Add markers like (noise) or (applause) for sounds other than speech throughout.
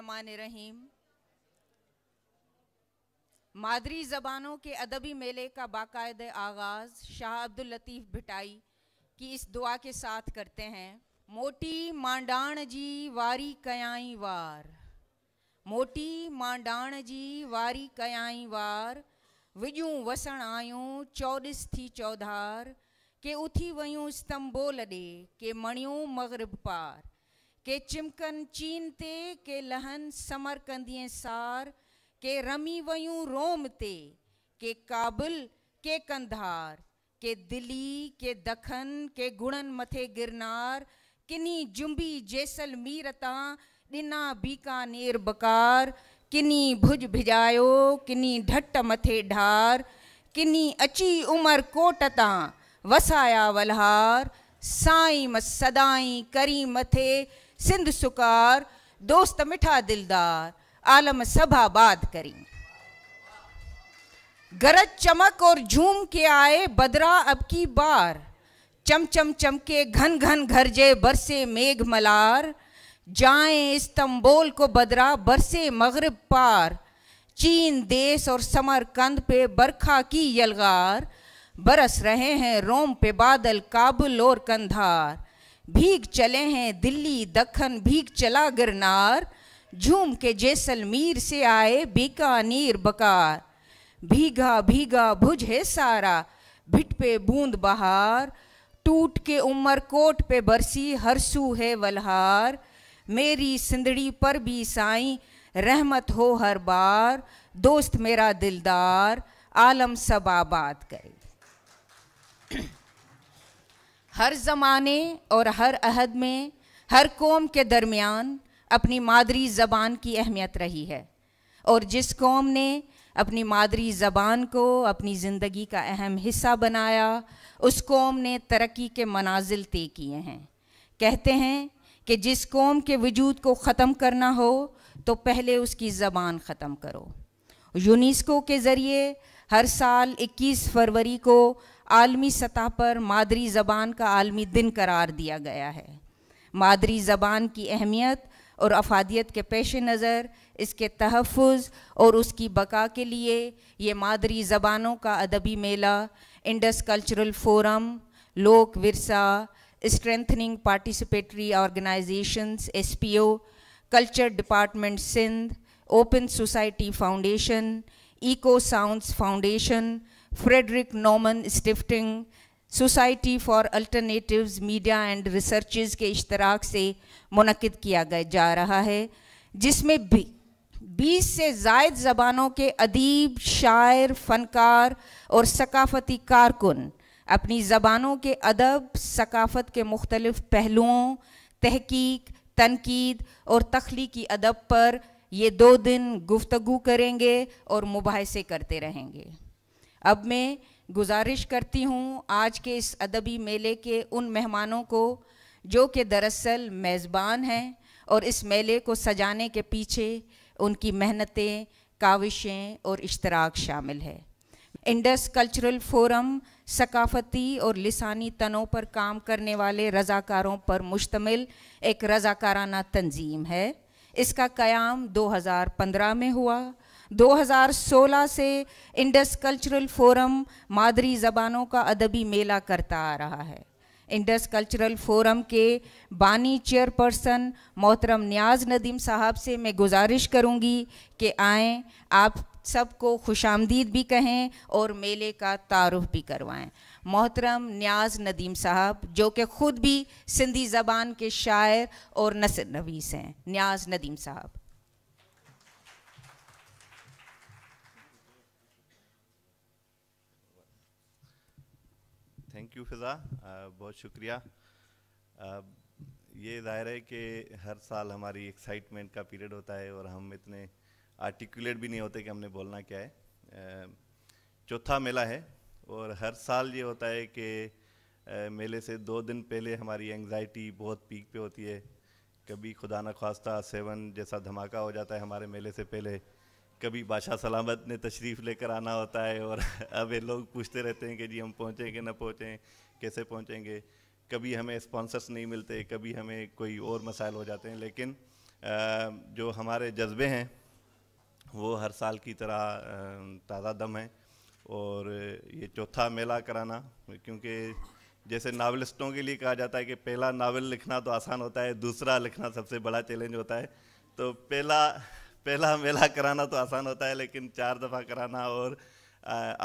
الرحمن الرحیم مادری زبانوں کے ادبی میلے کا باقاعدہ آغاز شاہ عبد اللطیف بھٹائی کی اس دعا کے ساتھ کرتے ہیں موٹی مانڈان جی واری کیائی وار موٹی مانڈان جی واری کیائی وار وجوں وسن آئوں چودس تھی چودھار کہ اتھی ویوں استمبول دے کہ منیوں مغرب پار کہ چمکن چین تے کہ لہن سمر کندیے سار کہ رمی ویوں روم تے کہ کابل کے کندھار کہ دلی کے دکھن کے گڑن متھے گرنار کنی جنبی جیسل میرتاں دنا بیکانیر بکار کنی بھج بھجایو کنی ڈھٹ متھے ڈھار کنی اچی عمر کوٹ تاں وسایا ولہار سائیں سدائیں کری متھے سندھ سکار دوست مٹھا دلدار عالم سب آباد کریں گرج چمک اور جھوم کے آئے بدرا اب کی بار چم چم چم کے گھن گھن گھر جے برسے میگھ ملار جائیں استنبول کو بدرا برسے مغرب پار چین دیس اور سمر کند پہ برکھا کی یلغار برس رہے ہیں روم پہ بادل کابل اور کندھار بھیگ چلے ہیں دلی دکھن بھیگ چلا گرنار جھوم کے جیسلمیر سے آئے بیکانیر نیر بکار بھیگا بھیگا بھج ہے سارا بھٹ پہ بوند بہار ٹوٹ کے عمر کوٹ پہ برسی ہر سو ہے ولہار میری سندڑی پر بھی سائیں رحمت ہو ہر بار دوست میرا دلدار عالم سب آباد کرے ہر زمانے اور ہر عہد میں ہر قوم کے درمیان اپنی مادری زبان کی اہمیت رہی ہے اور جس قوم نے اپنی مادری زبان کو اپنی زندگی کا اہم حصہ بنایا اس قوم نے ترقی کے منازل طے کیے ہیں کہتے ہیں کہ جس قوم کے وجود کو ختم کرنا ہو تو پہلے اس کی زبان ختم کرو یونیسکو کے ذریعے ہر سال اکیس فروری کو عالمی سطح پر مادری زبان کا عالمی دن قرار دیا گیا ہے مادری زبان کی اہمیت اور افادیت کے پیش نظر اس کے تحفظ اور اس کی بقا کے لیے یہ مادری زبانوں کا ادبی میلہ Indus cultural forum Lok Virsa strengthening participatory organisations S P O culture department Sindh open society foundation echo sounds foundation Friedrich Naumann Stiftung society for alternatives media and researches کے اشتراک سے منعقد کیا جا رہا ہے جس میں بھی بیس سے زائد زبانوں کے ادیب شاعر فنکار اور ثقافتی کارکن اپنی زبانوں کے ادب ثقافت کے مختلف پہلوؤں تحقیق تنقید اور تخلیقی ادب پر یہ دو دن گفتگو کریں گے اور مباحثے کرتے رہیں گے اب میں گزارش کرتی ہوں آج کے اس ادبی میلے کے ان مہمانوں کو جو کہ دراصل میزبان ہیں اور اس میلے کو سجانے کے پیچھے ان کی محنتیں کاوشیں اور اشتراک شامل ہے انڈس کلچرل فورم ثقافتی اور لسانی تنوں پر کام کرنے والے رضاکاروں پر مشتمل ایک رضاکارانہ تنظیم ہے اس کا قیام دو ہزار پندرہ میں ہوا دو ہزار سولہ سے انڈس کلچرل فورم مادری زبانوں کا ادبی میلہ کرتا آ رہا ہے انڈس کلچرل فورم کے بانی چیئر پرسن محترم نیاز ندیم صاحب سے میں گزارش کروں گی کہ آئیں آپ سب کو خوش آمدید بھی کہیں اور میلے کا تعارف بھی کروائیں محترم نیاز ندیم صاحب جو کہ خود بھی سندھی زبان کے شاعر اور نثر نویس ہیں نیاز ندیم صاحب تھینک یو فضا بہت شکریہ uh, یہ ظاہر ہے کہ ہر سال ہماری ایکسائٹمنٹ کا پیریڈ ہوتا ہے اور ہم اتنے آرٹیکولیٹ بھی نہیں ہوتے کہ ہم نے بولنا کیا ہے uh, چوتھا میلہ ہے اور ہر سال یہ ہوتا ہے کہ uh, میلے سے دو دن پہلے ہماری انگزائٹی بہت پیک پہ ہوتی ہے کبھی خدا نخواستہ سیون جیسا دھماکہ ہو جاتا ہے ہمارے میلے سے پہلے کبھی بادشاہ سلامت نے تشریف لے کر آنا ہوتا ہے اور (laughs) اب یہ لوگ پوچھتے رہتے ہیں کہ جی ہم پہنچیں گے نہ پہنچیں کیسے پہنچیں گے کبھی ہمیں اسپانسرس نہیں ملتے کبھی ہمیں کوئی اور مسائل ہو جاتے ہیں لیکن جو ہمارے جذبے ہیں وہ ہر سال کی طرح تازہ دم ہیں اور یہ چوتھا میلہ کرانا کیونکہ جیسے ناولسٹوں کے لیے کہا جاتا ہے کہ پہلا ناول لکھنا تو آسان ہوتا ہے دوسرا لکھنا سب سے بڑا چیلنج ہوتا ہے تو پہلا پہلا میلہ کرانا تو آسان ہوتا ہے لیکن چار دفعہ کرانا اور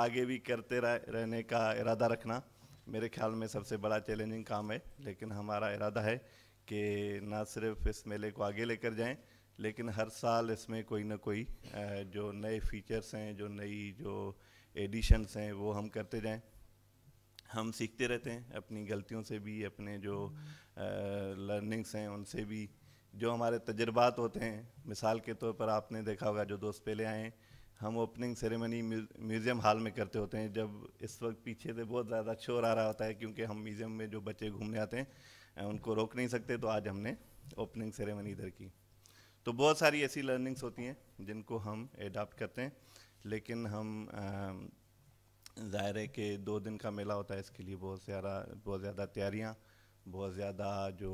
آگے بھی کرتے رہنے کا ارادہ رکھنا میرے خیال میں سب سے بڑا چیلنجنگ کام ہے لیکن ہمارا ارادہ ہے کہ نہ صرف اس میلے کو آگے لے کر جائیں لیکن ہر سال اس میں کوئی نہ کوئی جو نئے فیچرز ہیں جو نئی جو ایڈیشنز ہیں وہ ہم کرتے جائیں ہم سیکھتے رہتے ہیں اپنی غلطیوں سے بھی اپنے جو لرننگس ہیں ان سے بھی جو ہمارے تجربات ہوتے ہیں مثال کے طور پر آپ نے دیکھا ہوگا جو دوست پہلے آئے ہیں ہم اوپننگ سیریمنی میوزیم ہال میں کرتے ہوتے ہیں جب اس وقت پیچھے سے بہت زیادہ شور آ رہا ہوتا ہے کیونکہ ہم میوزیم میں جو بچے گھومنے آتے ہیں ان کو روک نہیں سکتے تو آج ہم نے اوپننگ سیریمنی ادھر کی تو بہت ساری ایسی لرننگس ہوتی ہیں جن کو ہم ایڈاپٹ کرتے ہیں لیکن ہم ظاہر ہے کہ دو دن کا میلہ ہوتا ہے اس کے لیے بہت زیادہ بہت زیادہ تیاریاں بہت زیادہ جو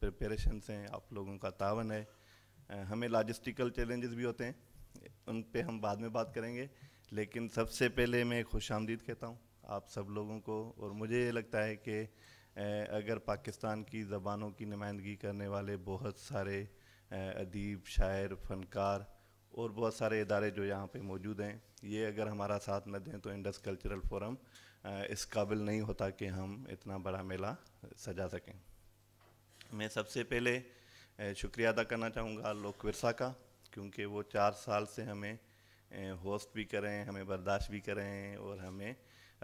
پریپریشنس ہیں آپ لوگوں کا تعاون ہے ہمیں لاجسٹیکل چیلنجز بھی ہوتے ہیں ان پہ ہم بعد میں بات کریں گے لیکن سب سے پہلے میں خوش آمدید کہتا ہوں آپ سب لوگوں کو اور مجھے یہ لگتا ہے کہ اگر پاکستان کی زبانوں کی نمائندگی کرنے والے بہت سارے ادیب شاعر فنکار اور بہت سارے ادارے جو یہاں پہ موجود ہیں یہ اگر ہمارا ساتھ نہ دیں تو انڈس کلچرل فورم اس قابل نہیں ہوتا کہ ہم اتنا بڑا میلہ سجا سکیں میں سب سے پہلے شکریہ ادا کرنا چاہوں گا لوک ورثہ کا کیونکہ وہ چار سال سے ہمیں ہوسٹ بھی کریں ہمیں برداشت بھی کریں اور ہمیں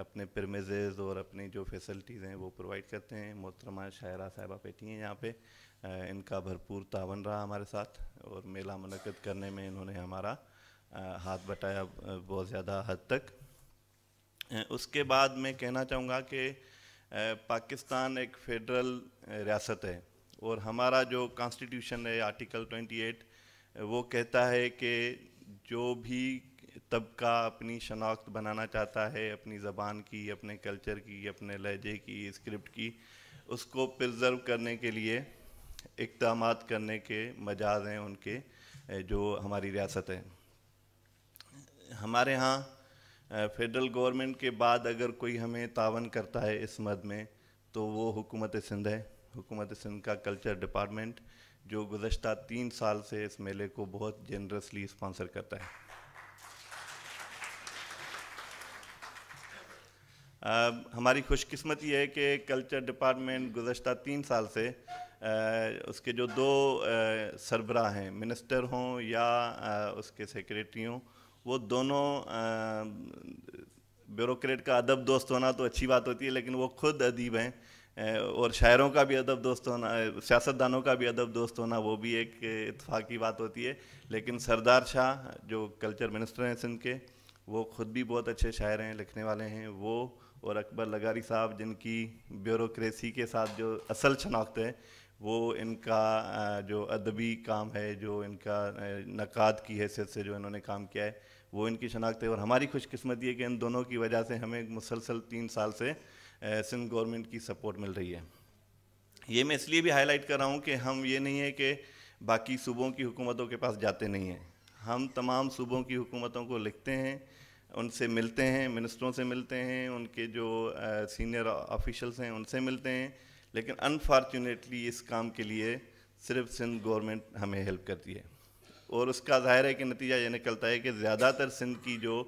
اپنے پرمیزز اور اپنی جو فیسلٹیز ہیں وہ پرووائڈ کرتے ہیں محترمہ شاعرہ صاحبہ بیٹھی ہیں یہاں پہ ان کا بھرپور تعاون رہا ہمارے ساتھ اور میلہ منعقد کرنے میں انہوں نے ہمارا ہاتھ بٹایا بہت زیادہ حد تک اس کے بعد میں کہنا چاہوں گا کہ پاکستان ایک فیڈرل ریاست ہے اور ہمارا جو کانسٹیٹیوشن ہے آرٹیکل ٹوئنٹی ایٹ وہ کہتا ہے کہ جو بھی طبقہ اپنی شناخت بنانا چاہتا ہے اپنی زبان کی اپنے کلچر کی اپنے لہجے کی اسکرپٹ کی اس کو پرزرو کرنے کے لیے اقدامات کرنے کے مجاز ہیں ان کے جو ہماری ریاست ہے ہمارے ہاں فیڈرل گورنمنٹ کے بعد اگر کوئی ہمیں تعاون کرتا ہے اس مد میں تو وہ حکومت سندھ ہے حکومت سندھ کا کلچر ڈپارٹمنٹ جو گزشتہ تین سال سے اس میلے کو بہت جنرسلی اسپانسر کرتا ہے ہماری خوش قسمت یہ ہے کہ کلچر ڈپارٹمنٹ گزشتہ تین سال سے اس کے جو دو سربراہ ہیں منسٹر ہوں یا اس کے سیکریٹری ہوں وہ دونوں بیوروکریٹ کا ادب دوست ہونا تو اچھی بات ہوتی ہے لیکن وہ خود ادیب ہیں اور شاعروں کا بھی ادب دوست ہونا سیاست دانوں کا بھی ادب دوست ہونا وہ بھی ایک اتفاقی بات ہوتی ہے لیکن سردار شاہ جو کلچر منسٹر ہیں سندھ کے وہ خود بھی بہت اچھے شاعر ہیں لکھنے والے ہیں وہ اور اکبر لگاری صاحب جن کی بیوروکریسی کے ساتھ جو اصل شناخت ہے وہ ان کا جو ادبی کام ہے جو ان کا نقاد کی حیثیت سے جو انہوں نے کام کیا ہے وہ ان کی شناخت ہے اور ہماری خوش قسمتی ہے کہ ان دونوں کی وجہ سے ہمیں مسلسل تین سال سے سندھ گورنمنٹ کی سپورٹ مل رہی ہے یہ میں اس لیے بھی ہائی لائٹ کر رہا ہوں کہ ہم یہ نہیں ہے کہ باقی صوبوں کی حکومتوں کے پاس جاتے نہیں ہیں ہم تمام صوبوں کی حکومتوں کو لکھتے ہیں ان سے ملتے ہیں منسٹروں سے ملتے ہیں ان کے جو سینئر آفیشلس ہیں ان سے ملتے ہیں لیکن انفارچونیٹلی اس کام کے لیے صرف سندھ گورنمنٹ ہمیں ہیلپ کرتی ہے اور اس کا ظاہر ہے کہ نتیجہ یہ نکلتا ہے کہ زیادہ تر سندھ کی جو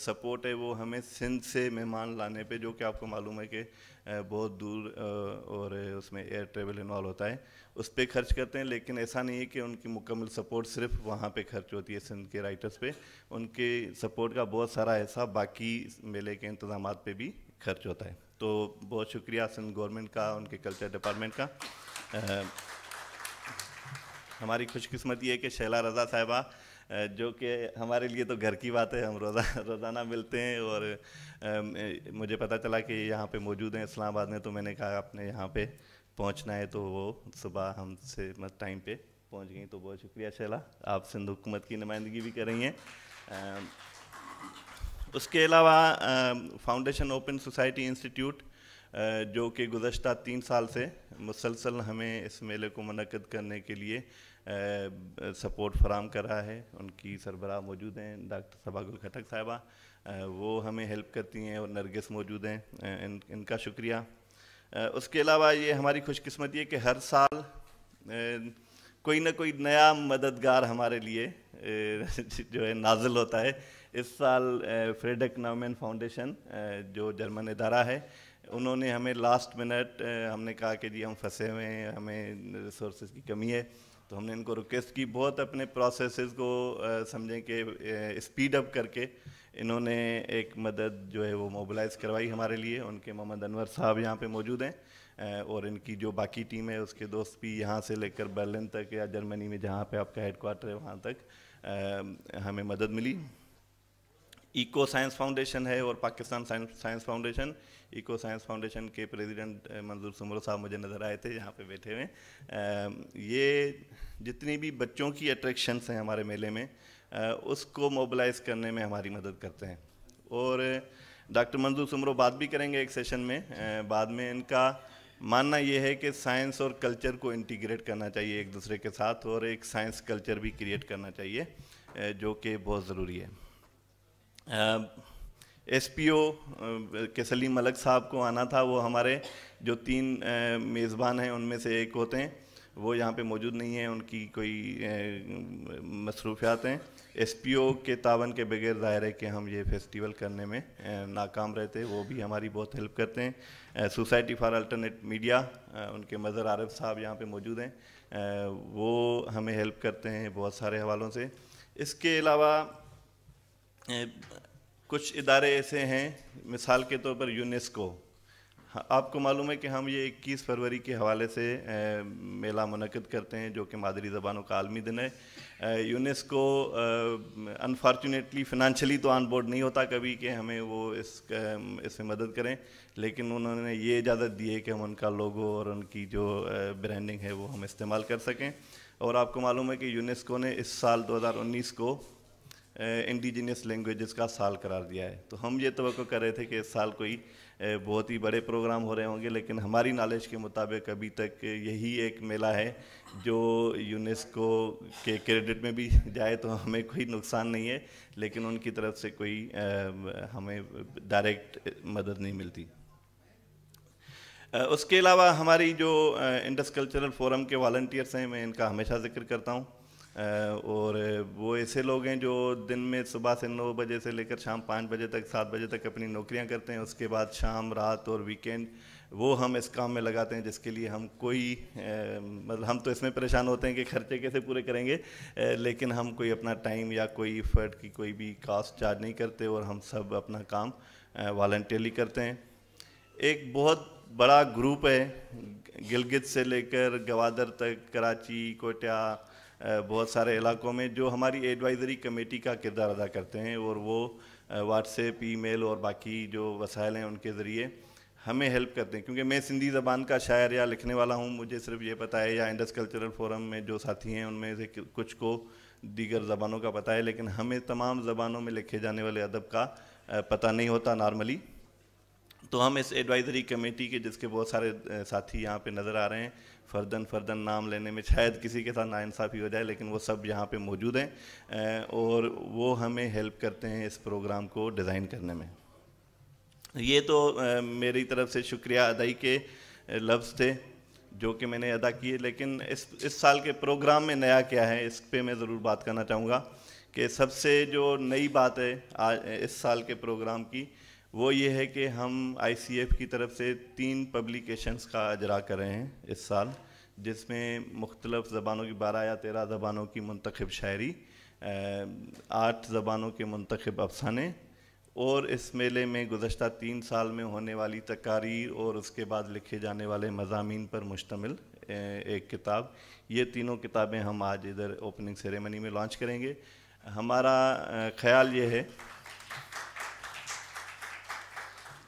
سپورٹ ہے وہ ہمیں سندھ سے مہمان لانے پہ جو کہ آپ کو معلوم ہے کہ بہت دور اور اس میں ایئر ٹریول انوالو ہوتا ہے اس پہ خرچ کرتے ہیں لیکن ایسا نہیں ہے کہ ان کی مکمل سپورٹ صرف وہاں پہ خرچ ہوتی ہے سندھ کے رائٹرز پہ ان کے سپورٹ کا بہت سارا حصہ باقی میلے کے انتظامات پہ بھی خرچ ہوتا ہے تو بہت شکریہ سندھ گورنمنٹ کا ان کے کلچر ڈپارٹمنٹ کا ہماری خوش قسمت یہ ہے کہ شیلا رضا صاحبہ جو کہ ہمارے لیے تو گھر کی بات ہے ہم روزہ روزانہ ملتے ہیں اور مجھے پتہ چلا کہ یہاں پہ موجود ہیں اسلام آباد میں تو میں نے کہا آپ نے یہاں پہ پہنچنا ہے تو وہ صبح ہم سے ٹائم پہ پہنچ گئیں تو بہت شکریہ شیلا آپ سندھ حکومت کی نمائندگی بھی کر رہی ہیں اس کے علاوہ فاؤنڈیشن اوپن سوسائٹی انسٹیٹیوٹ جو کہ گزشتہ تین سال سے مسلسل ہمیں اس میلے کو منعقد کرنے کے لیے سپورٹ فراہم کر رہا ہے ان کی سربراہ موجود ہیں ڈاکٹر سباگل الکھ کھٹک صاحبہ وہ ہمیں ہیلپ کرتی ہیں اور نرگس موجود ہیں ان ان کا شکریہ اس کے علاوہ یہ ہماری خوش قسمتی ہے کہ ہر سال کوئی نہ کوئی نیا مددگار ہمارے لیے جو ہے نازل ہوتا ہے اس سال فریڈک نومین فاؤنڈیشن جو جرمن ادارہ ہے انہوں نے ہمیں لاسٹ منٹ ہم نے کہا کہ جی ہم پھنسے ہوئے ہیں ہمیں ریسورسز کی کمی ہے تو ہم نے ان کو ریکویسٹ کی بہت اپنے پروسیسز کو سمجھیں کہ اسپیڈ اپ کر کے انہوں نے ایک مدد جو ہے وہ موبلائز کروائی ہمارے لیے ان کے محمد انور صاحب یہاں پہ موجود ہیں اور ان کی جو باقی ٹیم ہے اس کے دوست بھی یہاں سے لے کر برلن تک یا جرمنی میں جہاں پہ آپ کا ہیڈ کوارٹر ہے وہاں تک ہمیں مدد ملی ایکو سائنس فاؤنڈیشن ہے اور Pakistan science foundation echo science foundation کے پریزیڈنٹ eh, منظور سمرو صاحب مجھے نظر آئے تھے یہاں پہ بیٹھے ہوئے یہ جتنی بھی بچوں کی اٹریکشنس ہیں ہمارے میلے میں اس کو موبلائز کرنے میں ہماری مدد کرتے ہیں اور ڈاکٹر منظور سمرو بات بھی کریں گے ایک سیشن میں بعد میں ان کا ماننا یہ ہے کہ سائنس اور کلچر کو انٹیگریٹ کرنا چاہیے ایک دوسرے کے ساتھ اور ایک سائنس کلچر بھی کریٹ کرنا چاہیے جو کہ بہت ضروری ہے ایس پی او کے سلیم ملک صاحب کو آنا تھا وہ ہمارے جو تین میزبان ہیں ان میں سے ایک ہوتے ہیں وہ یہاں پہ موجود نہیں ہیں ان کی کوئی مصروفیات ہیں ایس پی او کے تعاون کے بغیر ظاہر ہے کہ ہم یہ فیسٹیول کرنے میں ناکام رہتے وہ بھی ہماری بہت ہیلپ کرتے ہیں سوسائٹی فار الٹرنیٹ میڈیا ان کے مظہر عارف صاحب یہاں پہ موجود ہیں وہ ہمیں ہیلپ کرتے ہیں بہت سارے حوالوں سے اس کے علاوہ کچھ ادارے ایسے ہیں مثال کے طور پر یونیسکو آپ کو معلوم ہے کہ ہم یہ اکیس فروری کے حوالے سے میلہ منعقد کرتے ہیں جو کہ مادری زبانوں کا عالمی دن ہے یونیسکو انفارچونیٹلی فنانشلی تو آن بورڈ نہیں ہوتا کبھی کہ ہمیں وہ اس اس میں مدد کریں لیکن انہوں نے یہ اجازت دی ہے کہ ہم ان کا لوگو اور ان کی جو برانڈنگ ہے وہ ہم استعمال کر سکیں اور آپ کو معلوم ہے کہ یونیسکو نے اس سال دو ہزار انیس کو انڈیجینیس لینگویجز کا سال قرار دیا ہے تو ہم یہ توقع کر رہے تھے کہ اس سال کوئی بہت ہی بڑے پروگرام ہو رہے ہوں گے لیکن ہماری نالج کے مطابق ابھی تک یہی ایک میلہ ہے جو یونیسکو کے کریڈٹ میں بھی جائے تو ہمیں کوئی نقصان نہیں ہے لیکن ان کی طرف سے کوئی ہمیں ڈائریکٹ مدد نہیں ملتی اس کے علاوہ ہماری جو انڈس کلچرل فورم کے والنٹیئرس ہیں میں ان کا ہمیشہ ذکر کرتا ہوں اور وہ ایسے لوگ ہیں جو دن میں صبح سے نو بجے سے لے کر شام پانچ بجے تک سات بجے تک اپنی نوکریاں کرتے ہیں اس کے بعد شام رات اور ویکینڈ وہ ہم اس کام میں لگاتے ہیں جس کے لیے ہم کوئی مطلب ہم تو اس میں پریشان ہوتے ہیں کہ خرچے کیسے پورے کریں گے لیکن ہم کوئی اپنا ٹائم یا کوئی ایفرٹ کی کوئی بھی کاسٹ چارج نہیں کرتے اور ہم سب اپنا کام والنٹیئرلی کرتے ہیں ایک بہت بڑا گروپ ہے گلگت سے لے کر گوادر تک کراچی کوٹیا بہت سارے علاقوں میں جو ہماری ایڈوائزری کمیٹی کا کردار ادا کرتے ہیں اور وہ واٹس ایپ ای میل اور باقی جو وسائل ہیں ان کے ذریعے ہمیں ہیلپ کرتے ہیں کیونکہ میں سندھی زبان کا شاعر یا لکھنے والا ہوں مجھے صرف یہ پتہ ہے یا انڈس کلچرل فورم میں جو ساتھی ہیں ان میں سے کچھ کو دیگر زبانوں کا پتہ ہے لیکن ہمیں تمام زبانوں میں لکھے جانے والے ادب کا پتہ نہیں ہوتا نارملی تو ہم اس ایڈوائزری کمیٹی کے جس کے بہت سارے ساتھی یہاں پہ نظر آ رہے ہیں فردن فردن نام لینے میں شاید کسی کے ساتھ ناانصافی ہو جائے لیکن وہ سب یہاں پہ موجود ہیں اور وہ ہمیں ہیلپ کرتے ہیں اس پروگرام کو ڈیزائن کرنے میں یہ تو میری طرف سے شکریہ ادائی کے لفظ تھے جو کہ میں نے ادا کیے لیکن اس اس سال کے پروگرام میں نیا کیا ہے اس پہ میں ضرور بات کرنا چاہوں گا کہ سب سے جو نئی بات ہے آج اس سال کے پروگرام کی وہ یہ ہے کہ ہم آئی سی ایف کی طرف سے تین پبلیکیشنز کا اجرا کر رہے ہیں اس سال جس میں مختلف زبانوں کی بارہ یا تیرہ زبانوں کی منتخب شاعری آٹھ زبانوں کے منتخب افسانے اور اس میلے میں گزشتہ تین سال میں ہونے والی تقاریر اور اس کے بعد لکھے جانے والے مضامین پر مشتمل ایک کتاب یہ تینوں کتابیں ہم آج ادھر اوپننگ سیریمنی میں لانچ کریں گے ہمارا خیال یہ ہے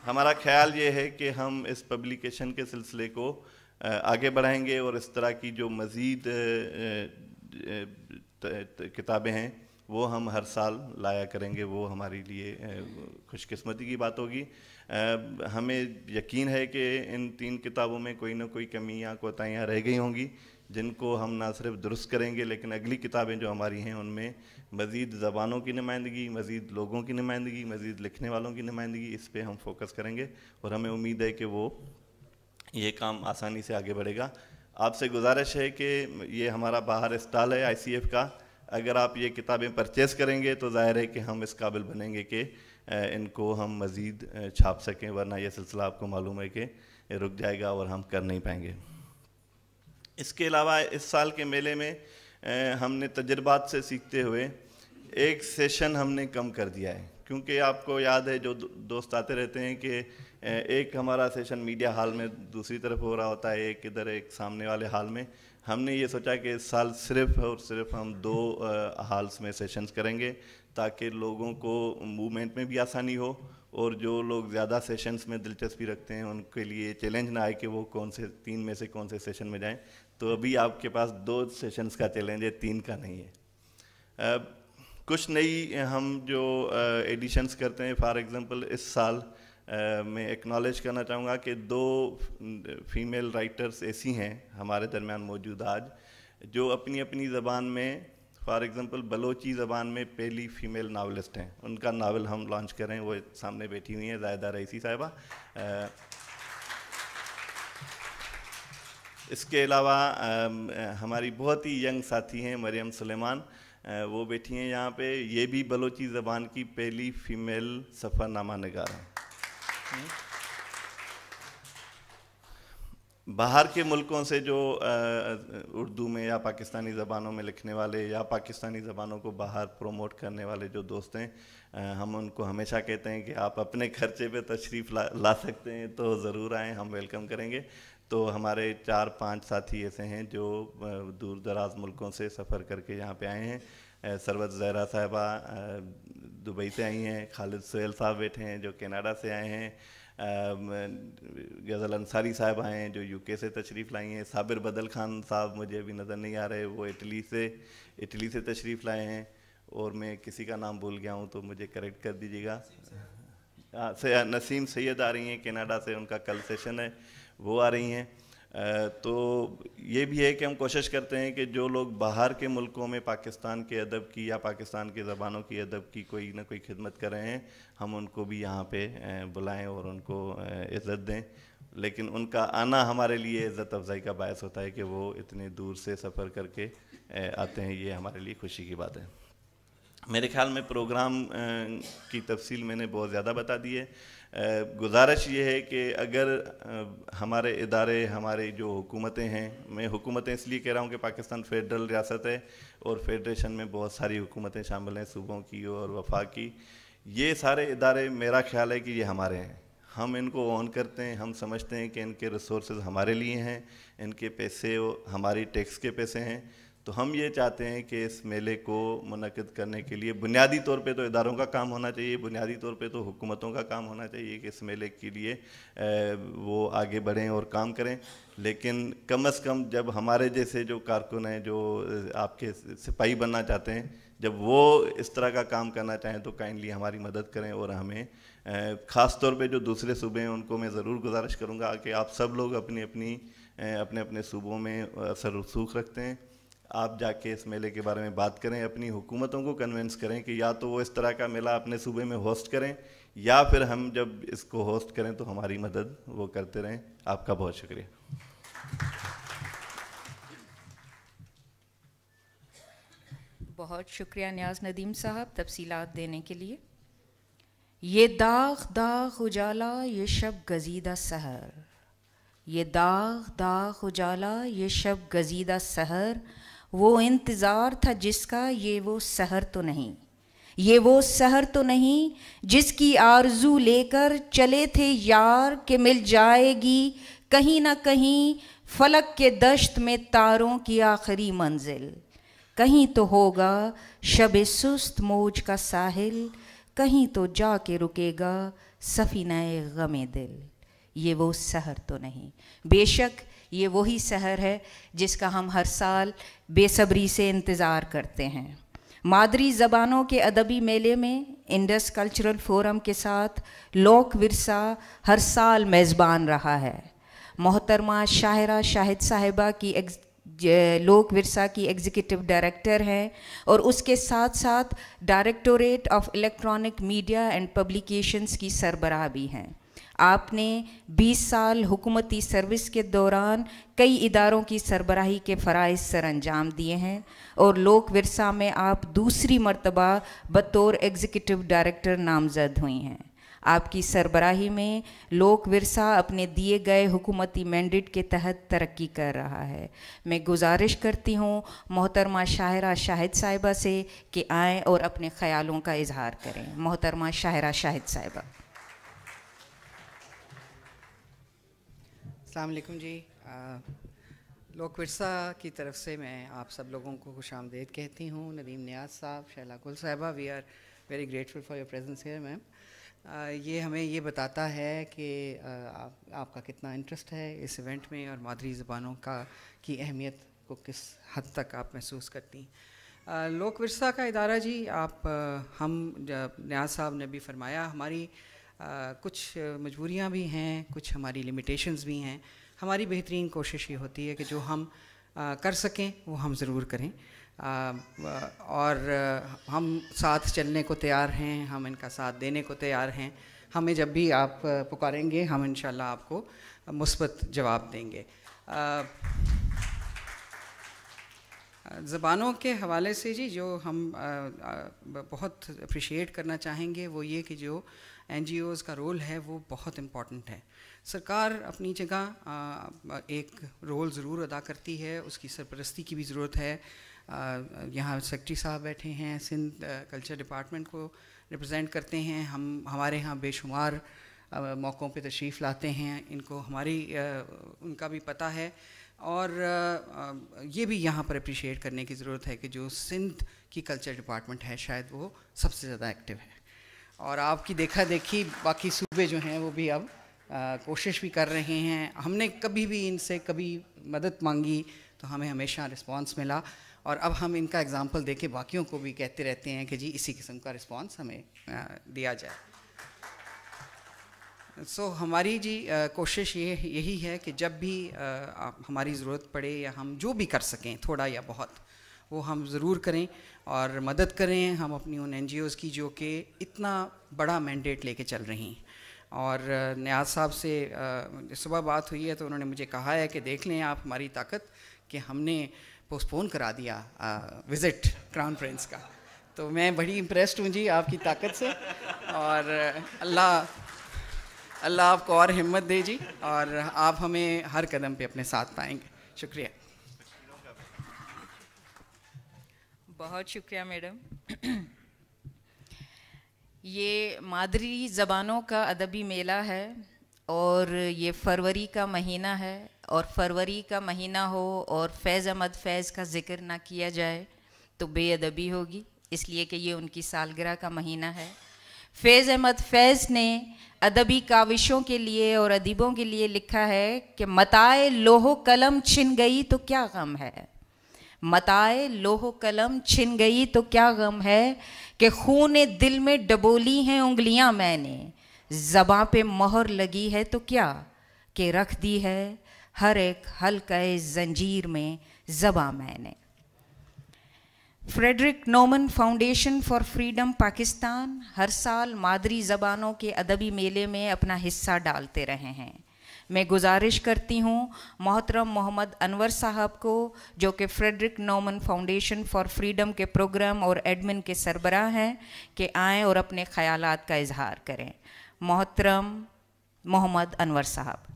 ہمارا خیال یہ ہے کہ ہم اس پبلیکیشن کے سلسلے کو آگے بڑھائیں گے اور اس طرح کی جو مزید کتابیں ہیں وہ ہم ہر سال لایا کریں گے وہ ہمارے لیے خوش قسمتی کی بات ہوگی ہمیں یقین ہے کہ ان تین کتابوں میں کوئی نہ کوئی کمیاں کوتاہیاں رہ گئی ہوں گی جن کو ہم نہ صرف درست کریں گے لیکن اگلی کتابیں جو ہماری ہیں ان میں مزید زبانوں کی نمائندگی مزید لوگوں کی نمائندگی مزید لکھنے والوں کی نمائندگی اس پہ ہم فوکس کریں گے اور ہمیں امید ہے کہ وہ یہ کام آسانی سے آگے بڑھے گا آپ سے گزارش ہے کہ یہ ہمارا باہر اسٹال ہے آئی سی ایف کا اگر آپ یہ کتابیں پرچیز کریں گے تو ظاہر ہے کہ ہم اس قابل بنیں گے کہ ان کو ہم مزید چھاپ سکیں ورنہ یہ سلسلہ آپ کو معلوم ہے کہ رک جائے گا اور ہم کر نہیں پائیں گے اس کے علاوہ اس سال کے میلے میں ہم نے تجربات سے سیکھتے ہوئے ایک سیشن ہم نے کم کر دیا ہے کیونکہ آپ کو یاد ہے جو دوست آتے رہتے ہیں کہ ایک ہمارا سیشن میڈیا ہال میں دوسری طرف ہو رہا ہوتا ہے ایک ادھر ایک سامنے والے ہال میں ہم نے یہ سوچا کہ اس سال صرف اور صرف ہم دو ہالس میں سیشنز کریں گے تاکہ لوگوں کو موومنٹ میں بھی آسانی ہو اور جو لوگ زیادہ سیشنز میں دلچسپی رکھتے ہیں ان کے لیے چیلنج نہ آئے کہ وہ کون سے تین میں سے کون سے سیشن میں جائیں تو ابھی آپ کے پاس دو سیشنز کا چیلنج ہے تین کا نہیں ہے کچھ نئی ہم جو ایڈیشنز کرتے ہیں فار ایگزامپل اس سال میں اکنالیج کرنا چاہوں گا کہ دو فیمیل رائٹرز ایسی ہیں ہمارے درمیان موجود آج جو اپنی اپنی زبان میں فار ایگزامپل بلوچی زبان میں پہلی فیمیل ناولسٹ ہیں ان کا ناول ہم لانچ کریں وہ سامنے بیٹھی ہوئی ہیں زائدہ رئیسی صاحبہ اس کے علاوہ ہماری بہت ہی ینگ ساتھی ہیں مریم سلیمان وہ بیٹھی ہیں یہاں پہ یہ بھی بلوچی زبان کی پہلی فیمیل سفر نامہ نگار ہیں باہر کے ملکوں سے جو اردو میں یا پاکستانی زبانوں میں لکھنے والے یا پاکستانی زبانوں کو باہر پروموٹ کرنے والے جو دوست ہیں ہم ان کو ہمیشہ کہتے ہیں کہ آپ اپنے خرچے پہ تشریف لا لا سکتے ہیں تو ضرور آئیں ہم ویلکم کریں گے تو ہمارے چار پانچ ساتھی ایسے ہیں جو دور دراز ملکوں سے سفر کر کے یہاں پہ آئے ہیں سروت زہرا صاحبہ دبئی سے آئی ہیں خالد سہیل صاحب بیٹھے ہیں جو کینیڈا سے آئے ہیں غزل انصاری صاحب آئے ہیں جو یو کے سے تشریف لائی ہیں صابر بدل خان صاحب مجھے ابھی نظر نہیں آ رہے وہ اٹلی سے اٹلی سے تشریف لائے ہیں اور میں کسی کا نام بھول گیا ہوں تو مجھے کریکٹ کر دیجیے گا نسیم سید آ رہی ہیں کینیڈا سے ان کا کل سیشن ہے وہ آ رہی ہیں تو یہ بھی ہے کہ ہم کوشش کرتے ہیں کہ جو لوگ باہر کے ملکوں میں پاکستان کے ادب کی یا پاکستان کی زبانوں کی ادب کی کوئی نہ کوئی خدمت کر رہے ہیں ہم ان کو بھی یہاں پہ بلائیں اور ان کو عزت دیں لیکن ان کا آنا ہمارے لیے عزت افزائی کا باعث ہوتا ہے کہ وہ اتنے دور سے سفر کر کے آتے ہیں یہ ہمارے لیے خوشی کی بات ہے میرے خیال میں پروگرام کی تفصیل میں نے بہت زیادہ بتا دی ہے گزارش یہ ہے کہ اگر ہمارے ادارے ہماری جو حکومتیں ہیں میں حکومتیں اس لیے کہہ رہا ہوں کہ پاکستان فیڈرل ریاست ہے اور فیڈریشن میں بہت ساری حکومتیں شامل ہیں صوبوں کی اور وفاق کی یہ سارے ادارے میرا خیال ہے کہ یہ ہمارے ہیں ہم ان کو آن کرتے ہیں ہم سمجھتے ہیں کہ ان کے ریسورسز ہمارے لیے ہیں ان کے پیسے ہماری ٹیکس کے پیسے ہیں تو ہم یہ چاہتے ہیں کہ اس میلے کو منعقد کرنے کے لیے بنیادی طور پہ تو اداروں کا کام ہونا چاہیے بنیادی طور پہ تو حکومتوں کا کام ہونا چاہیے کہ اس میلے کے لیے وہ آگے بڑھیں اور کام کریں لیکن کم از کم جب ہمارے جیسے جو کارکن ہیں جو آپ کے سپاہی بننا چاہتے ہیں جب وہ اس طرح کا کام کرنا چاہیں تو کائنڈلی ہماری مدد کریں اور ہمیں خاص طور پہ جو دوسرے صوبے ہیں ان کو میں ضرور گزارش کروں گا کہ آپ سب لوگ اپنی اپنی اپنے اپنے صوبوں میں اثر رسوخ رکھتے ہیں آپ جا کے اس میلے کے بارے میں بات کریں اپنی حکومتوں کو کنونس کریں کہ یا تو وہ اس طرح کا میلہ اپنے صوبے میں ہوسٹ کریں یا پھر ہم جب اس کو ہوسٹ کریں تو ہماری مدد وہ کرتے رہیں آپ کا بہت شکریہ بہت شکریہ نیاز ندیم صاحب تفصیلات دینے کے لیے یہ داغ داغ اجالا یہ شب گزیدہ سحر یہ داغ داغ اجالا یہ شب گزیدہ سحر وہ انتظار تھا جس کا یہ وہ سحر تو نہیں یہ وہ سحر تو نہیں جس کی آرزو لے کر چلے تھے یار کہ مل جائے گی کہیں نہ کہیں فلک کے دشت میں تاروں کی آخری منزل کہیں تو ہوگا شب سست موج کا ساحل کہیں تو جا کے رکے گا سفینہ غم دل یہ وہ سحر تو نہیں بے شک یہ وہی شہر ہے جس کا ہم ہر سال بے صبری سے انتظار کرتے ہیں مادری زبانوں کے ادبی میلے میں انڈس کلچرل فورم کے ساتھ لوک ورثہ ہر سال میزبان رہا ہے محترمہ شاہرہ شاہد صاحبہ کی لوک ورثہ کی ایگزیکٹو ڈائریکٹر ہیں اور اس کے ساتھ ساتھ directorate of electronic media and publications کی سربراہ بھی ہیں آپ نے بیس سال حکومتی سروس کے دوران کئی اداروں کی سربراہی کے فرائض سر انجام دیے ہیں اور لوک ورثہ میں آپ دوسری مرتبہ بطور ایگزیکٹو ڈائریکٹر نامزد ہوئی ہیں آپ کی سربراہی میں لوک ورثہ اپنے دیے گئے حکومتی مینڈیٹ کے تحت ترقی کر رہا ہے میں گزارش کرتی ہوں محترمہ شاہرہ شاہد صاحبہ سے کہ آئیں اور اپنے خیالوں کا اظہار کریں محترمہ شاہرہ شاہد صاحبہ السلام علیکم جی لوک ورثہ کی طرف سے میں آپ سب لوگوں کو خوش آمدید کہتی ہوں ندیم نیاز صاحب گل صاحبہ we are very grateful for your presence here ma'am یہ ہمیں یہ بتاتا ہے کہ آپ کا کتنا انٹرسٹ ہے اس ایونٹ میں اور مادری زبانوں کا کی اہمیت کو کس حد تک آپ محسوس کرتی ہیں لوک ورثہ کا ادارہ جی آپ ہم نیاز صاحب نے بھی فرمایا ہماری کچھ مجبوریاں بھی ہیں کچھ ہماری لمیٹیشنز بھی ہیں ہماری بہترین کوشش یہ ہوتی ہے کہ جو ہم کر سکیں وہ ہم ضرور کریں اور ہم ساتھ چلنے کو تیار ہیں ہم ان کا ساتھ دینے کو تیار ہیں ہمیں جب بھی آپ پکاریں گے ہم انشاءاللہ آپ کو مثبت جواب دیں گے زبانوں کے حوالے سے جی جو ہم بہت اپریشیٹ کرنا چاہیں گے وہ یہ کہ جو این جی اوز کا رول ہے وہ بہت امپورٹنٹ ہے سرکار اپنی جگہ ایک رول ضرور ادا کرتی ہے اس کی سرپرستی کی بھی ضرورت ہے یہاں سیکٹری صاحب بیٹھے ہیں سندھ کلچر ڈپارٹمنٹ کو ریپرزینٹ کرتے ہیں ہم ہمارے ہاں بے شمار موقعوں پہ تشریف لاتے ہیں ان کو ہماری ان کا بھی پتہ ہے اور یہ بھی یہاں پر اپریشیٹ کرنے کی ضرورت ہے کہ جو سندھ کی کلچر ڈپارٹمنٹ ہے شاید وہ سب سے زیادہ ایکٹیو ہے اور آپ کی دیکھا دیکھی باقی صوبے جو ہیں وہ بھی اب کوشش بھی کر رہے ہیں ہم نے کبھی بھی ان سے کبھی مدد مانگی تو ہمیں ہمیشہ رسپانس ملا اور اب ہم ان کا اگزامپل دے کے باقیوں کو بھی کہتے رہتے ہیں کہ جی اسی قسم کا رسپانس ہمیں دیا جائے سو ہماری جی کوشش یہی ہے کہ جب بھی ہماری ضرورت پڑے یا ہم جو بھی کر سکیں تھوڑا یا بہت وہ ہم ضرور کریں اور مدد کریں ہم اپنی ان این جی اوز کی جو کہ اتنا بڑا مینڈیٹ لے کے چل رہی ہیں اور نیاز صاحب سے صبح بات ہوئی ہے تو انہوں نے مجھے کہا ہے کہ دیکھ لیں آپ ہماری طاقت کہ ہم نے پوسٹپون کرا دیا وزٹ کراؤن پرنس کا تو میں بڑی امپریسڈ ہوں جی آپ کی طاقت سے اور اللہ اللہ آپ کو اور ہمت دے جی اور آپ ہمیں ہر قدم پہ اپنے ساتھ پائیں گے شکریہ بہت شکریہ میڈم یہ مادری زبانوں کا ادبی میلہ ہے اور یہ فروری کا مہینہ ہے اور فروری کا مہینہ ہو اور فیض احمد فیض کا ذکر نہ کیا جائے تو بے ادبی ہوگی اس لیے کہ یہ ان کی سالگرہ کا مہینہ ہے فیض احمد فیض نے ادبی کاوشوں کے لیے اور ادیبوں کے لیے لکھا ہے کہ متائے لوہو قلم چھن گئی تو کیا غم ہے متائے لوہ قلم چھن گئی تو کیا غم ہے کہ خون دل میں ڈبولی ہیں انگلیاں میں نے زباں پہ مہر لگی ہے تو کیا کہ رکھ دی ہے ہر ایک ہلکے زنجیر میں زباں میں نے Friedrich Naumann foundation for freedom Pakistan ہر سال مادری زبانوں کے ادبی میلے میں اپنا حصہ ڈالتے رہے ہیں میں گزارش کرتی ہوں محترم محمد انور صاحب کو جو کہ Friedrich Naumann foundation for freedom کے پروگرام اور ایڈمن کے سربراہ ہیں کہ آئیں اور اپنے خیالات کا اظہار کریں محترم محمد انور صاحب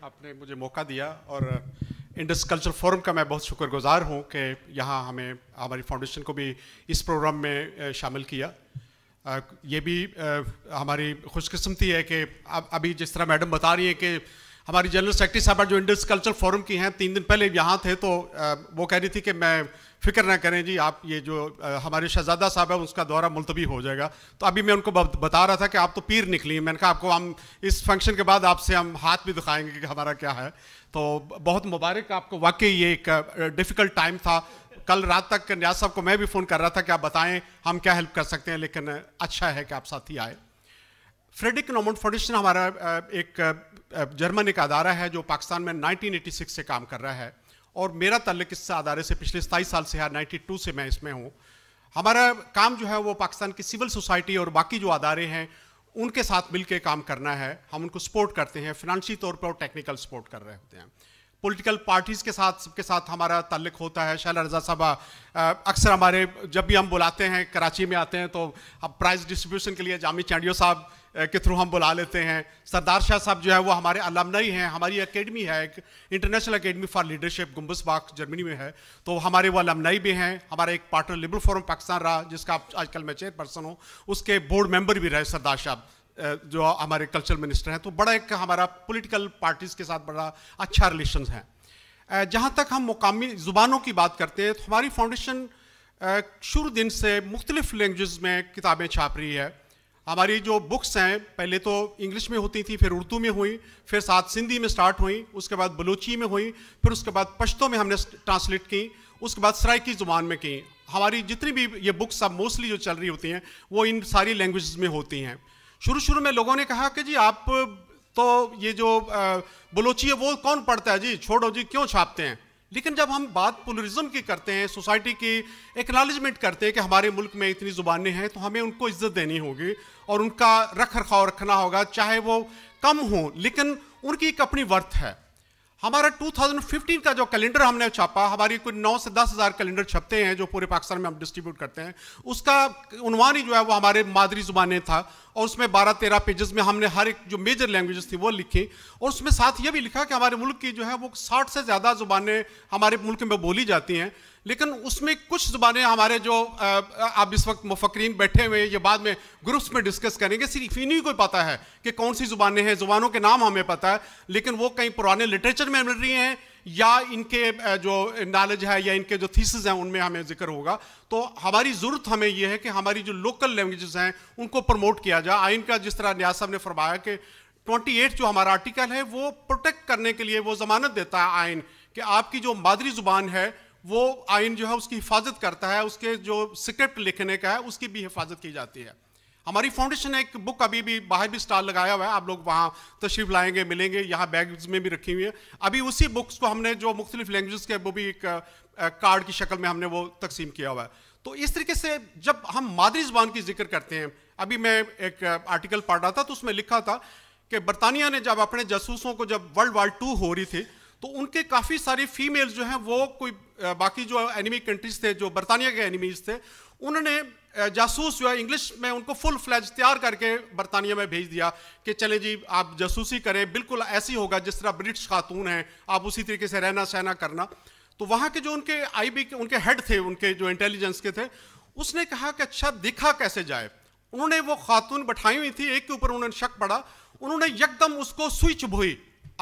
آپ نے مجھے موقع دیا اور انڈس کلچر فورم کا میں بہت شکر گزار ہوں کہ یہاں ہمیں ہماری فاؤنڈیشن کو بھی اس پروگرام میں شامل کیا یہ بھی ہماری خوش قسمتی ہے کہ اب ابھی جس طرح میڈم بتا رہی ہیں کہ ہماری جنرل سیکٹری صاحبہ جو انڈس کلچر فورم کی ہیں تین دن پہلے یہاں تھے تو وہ کہہ رہی تھی کہ میں فکر نہ کریں جی آپ یہ جو ہمارے شہزادہ صاحب ہیں اس کا دورہ ملتوی ہو جائے گا تو ابھی میں ان کو بتا رہا تھا کہ آپ تو پیر نکلی ہیں میں نے کہا آپ کو ہم اس فنکشن کے بعد آپ سے ہم ہاتھ بھی دکھائیں گے کہ ہمارا کیا ہے تو بہت مبارک آپ کو واقعی یہ ایک ڈفیکلٹ ٹائم تھا کل رات تک نیاز صاحب کو میں بھی فون کر رہا تھا کہ آپ بتائیں ہم کیا ہیلپ کر سکتے ہیں لیکن اچھا ہے کہ آپ ساتھی آئے فریڈک نومنٹ فاؤنڈیشن ہمارا ایک جرمن ایک ادارہ ہے جو پاکستان میں نائنٹین ایٹی سکس سے کام کر رہا ہے اور میرا تعلق اس ادارے سے پچھلے ستائیس سال سے ہے نائنٹی ٹو سے میں اس میں ہوں ہمارا کام جو ہے وہ پاکستان کی سول سوسائٹی اور باقی جو ادارے ہیں ان کے ساتھ مل کے کام کرنا ہے ہم ان کو سپورٹ کرتے ہیں فنانشی طور پر اور ٹیکنیکل سپورٹ کر رہے ہوتے ہیں پولیٹیکل پارٹیز کے ساتھ سب کے ساتھ ہمارا تعلق ہوتا ہے شاہ رضا صاحب اکثر ہمارے جب بھی ہم بلاتے ہیں کراچی میں آتے ہیں تو اب پرائز ڈسٹریبیوشن کے لیے جامع چانڈیو صاحب کے تھرو ہم بلا لیتے ہیں سردار شاہ صاحب جو ہے وہ ہمارے علامئی ہیں ہماری اکیڈمی ہے ایک international academy for leadership Gummersbach Germany میں ہے تو ہمارے وہ نئی بھی ہیں ہمارے ایک پارٹنر لبرل فورم پاکستان رہا جس کا آج کل میں چیئر پرسن ہوں اس کے بورڈ ممبر بھی رہے سردار شاہ جو ہمارے کلچر منسٹر ہیں تو بڑا ایک ہمارا پولیٹیکل پارٹیز کے ساتھ بڑا اچھا ریلیشنز ہیں جہاں تک ہم مقامی زبانوں کی بات کرتے ہیں تو ہماری فاؤنڈیشن شروع دن سے مختلف لینگویجز میں کتابیں چھاپ رہی ہے ہماری جو بکس ہیں پہلے تو انگلش میں ہوتی تھیں پھر اردو میں ہوئیں پھر ساتھ سندھی میں سٹارٹ ہوئیں اس کے بعد بلوچی میں ہوئیں پھر اس کے بعد پشتوں میں ہم نے ٹرانسلیٹ کیں اس کے بعد سرائکی زبان میں کیں ہماری جتنی بھی یہ بکس اب موسٹلی جو چل رہی ہوتی ہیں وہ ان ساری لینگویجز میں ہوتی ہیں شروع شروع میں لوگوں نے کہا کہ جی آپ تو یہ جو بلوچی ہے وہ کون پڑھتا ہے جی چھوڑو جی کیوں چھاپتے ہیں لیکن جب ہم بات پولرزم کی کرتے ہیں سوسائٹی کی اکنالجمنٹ کرتے ہیں کہ ہمارے ملک میں اتنی زبانیں ہیں تو ہمیں ان کو عزت دینی ہوگی اور ان کا رکھ رکھاؤ رکھنا ہوگا چاہے وہ کم ہوں لیکن ان کی ایک اپنی ورتھ ہے ہمارا 2015 کا جو کیلنڈر ہم نے چھاپا ہماری کوئی نو سے دس ہزار کیلنڈر چھپتے ہیں جو پورے پاکستان میں ہم ڈسٹریبیوٹ کرتے ہیں اس کا عنوان ہی جو ہے وہ ہمارے مادری زبانیں تھا اور اس میں بارہ تیرہ پیجز میں ہم نے ہر ایک جو میجر لینگویجز تھی وہ لکھی اور اس میں ساتھ یہ بھی لکھا کہ ہمارے ملک کی جو ہے وہ ساٹھ سے زیادہ زبانیں ہمارے ملک میں بولی جاتی ہیں لیکن اس میں کچھ زبانیں ہمارے جو آپ اس وقت مفقرین بیٹھے ہوئے ہیں یہ بعد میں گروپس میں ڈسکس کریں گے صرف انہیں کو پتہ ہے کہ کون سی زبانیں ہیں زبانوں کے نام ہمیں پتہ ہے لیکن وہ کئی پرانے لٹریچر میں مل رہی ہیں یا ان کے جو نالج ہے یا ان کے جو تھیسز ہیں ان میں ہمیں ذکر ہوگا تو ہماری ضرورت ہمیں یہ ہے کہ ہماری جو لوکل لینگویجز ہیں ان کو پروموٹ کیا جائے آئین کا جس طرح نیاز صاحب نے فرمایا کہ 28 ایٹ جو ہمارا آرٹیکل ہے وہ پروٹیکٹ کرنے کے لیے وہ ضمانت دیتا ہے آئین کہ آپ کی جو مادری زبان ہے وہ آئین جو ہے اس کی حفاظت کرتا ہے اس کے جو سکرپٹ لکھنے کا ہے اس کی بھی حفاظت کی جاتی ہے ہماری فاؤنڈیشن نے ایک بک ابھی بھی باہر بھی اسٹال لگایا ہوا ہے آپ لوگ وہاں تشریف لائیں گے ملیں گے یہاں بیگز میں بھی رکھی ہوئی ہیں ابھی اسی بکس کو ہم نے جو مختلف لینگویجز کے وہ بھی ایک کارڈ کی شکل میں ہم نے وہ تقسیم کیا ہوا ہے تو اس طریقے سے جب ہم مادری زبان کی ذکر کرتے ہیں ابھی میں ایک آرٹیکل پڑھ رہا تھا تو اس میں لکھا تھا کہ برطانیہ نے جب اپنے جاسوسوں کو جب ورلڈ وار ٹو ہو رہی تھی تو ان کے کافی ساری فیمیل جو ہیں وہ کوئی باقی جو اینیمی کنٹریز تھے جو برطانیہ کے اینیمیز تھے انہوں نے جاسوس جو ہے انگلش میں ان کو فل فلیج تیار کر کے برطانیہ میں بھیج دیا کہ چلے جی آپ جاسوسی کریں بالکل ایسی ہوگا جس طرح برٹش خاتون ہیں آپ اسی طریقے سے رہنا سہنا کرنا تو وہاں کے جو ان کے آئی بی کے ان کے ہیڈ تھے ان کے جو انٹیلیجنس کے تھے اس نے کہا کہ اچھا دکھا کیسے جائے انہوں نے وہ خاتون بٹھائی ہوئی تھی ایک کے اوپر انہوں نے شک پڑا انہوں نے یکدم اس کو سوئچ چبھوئی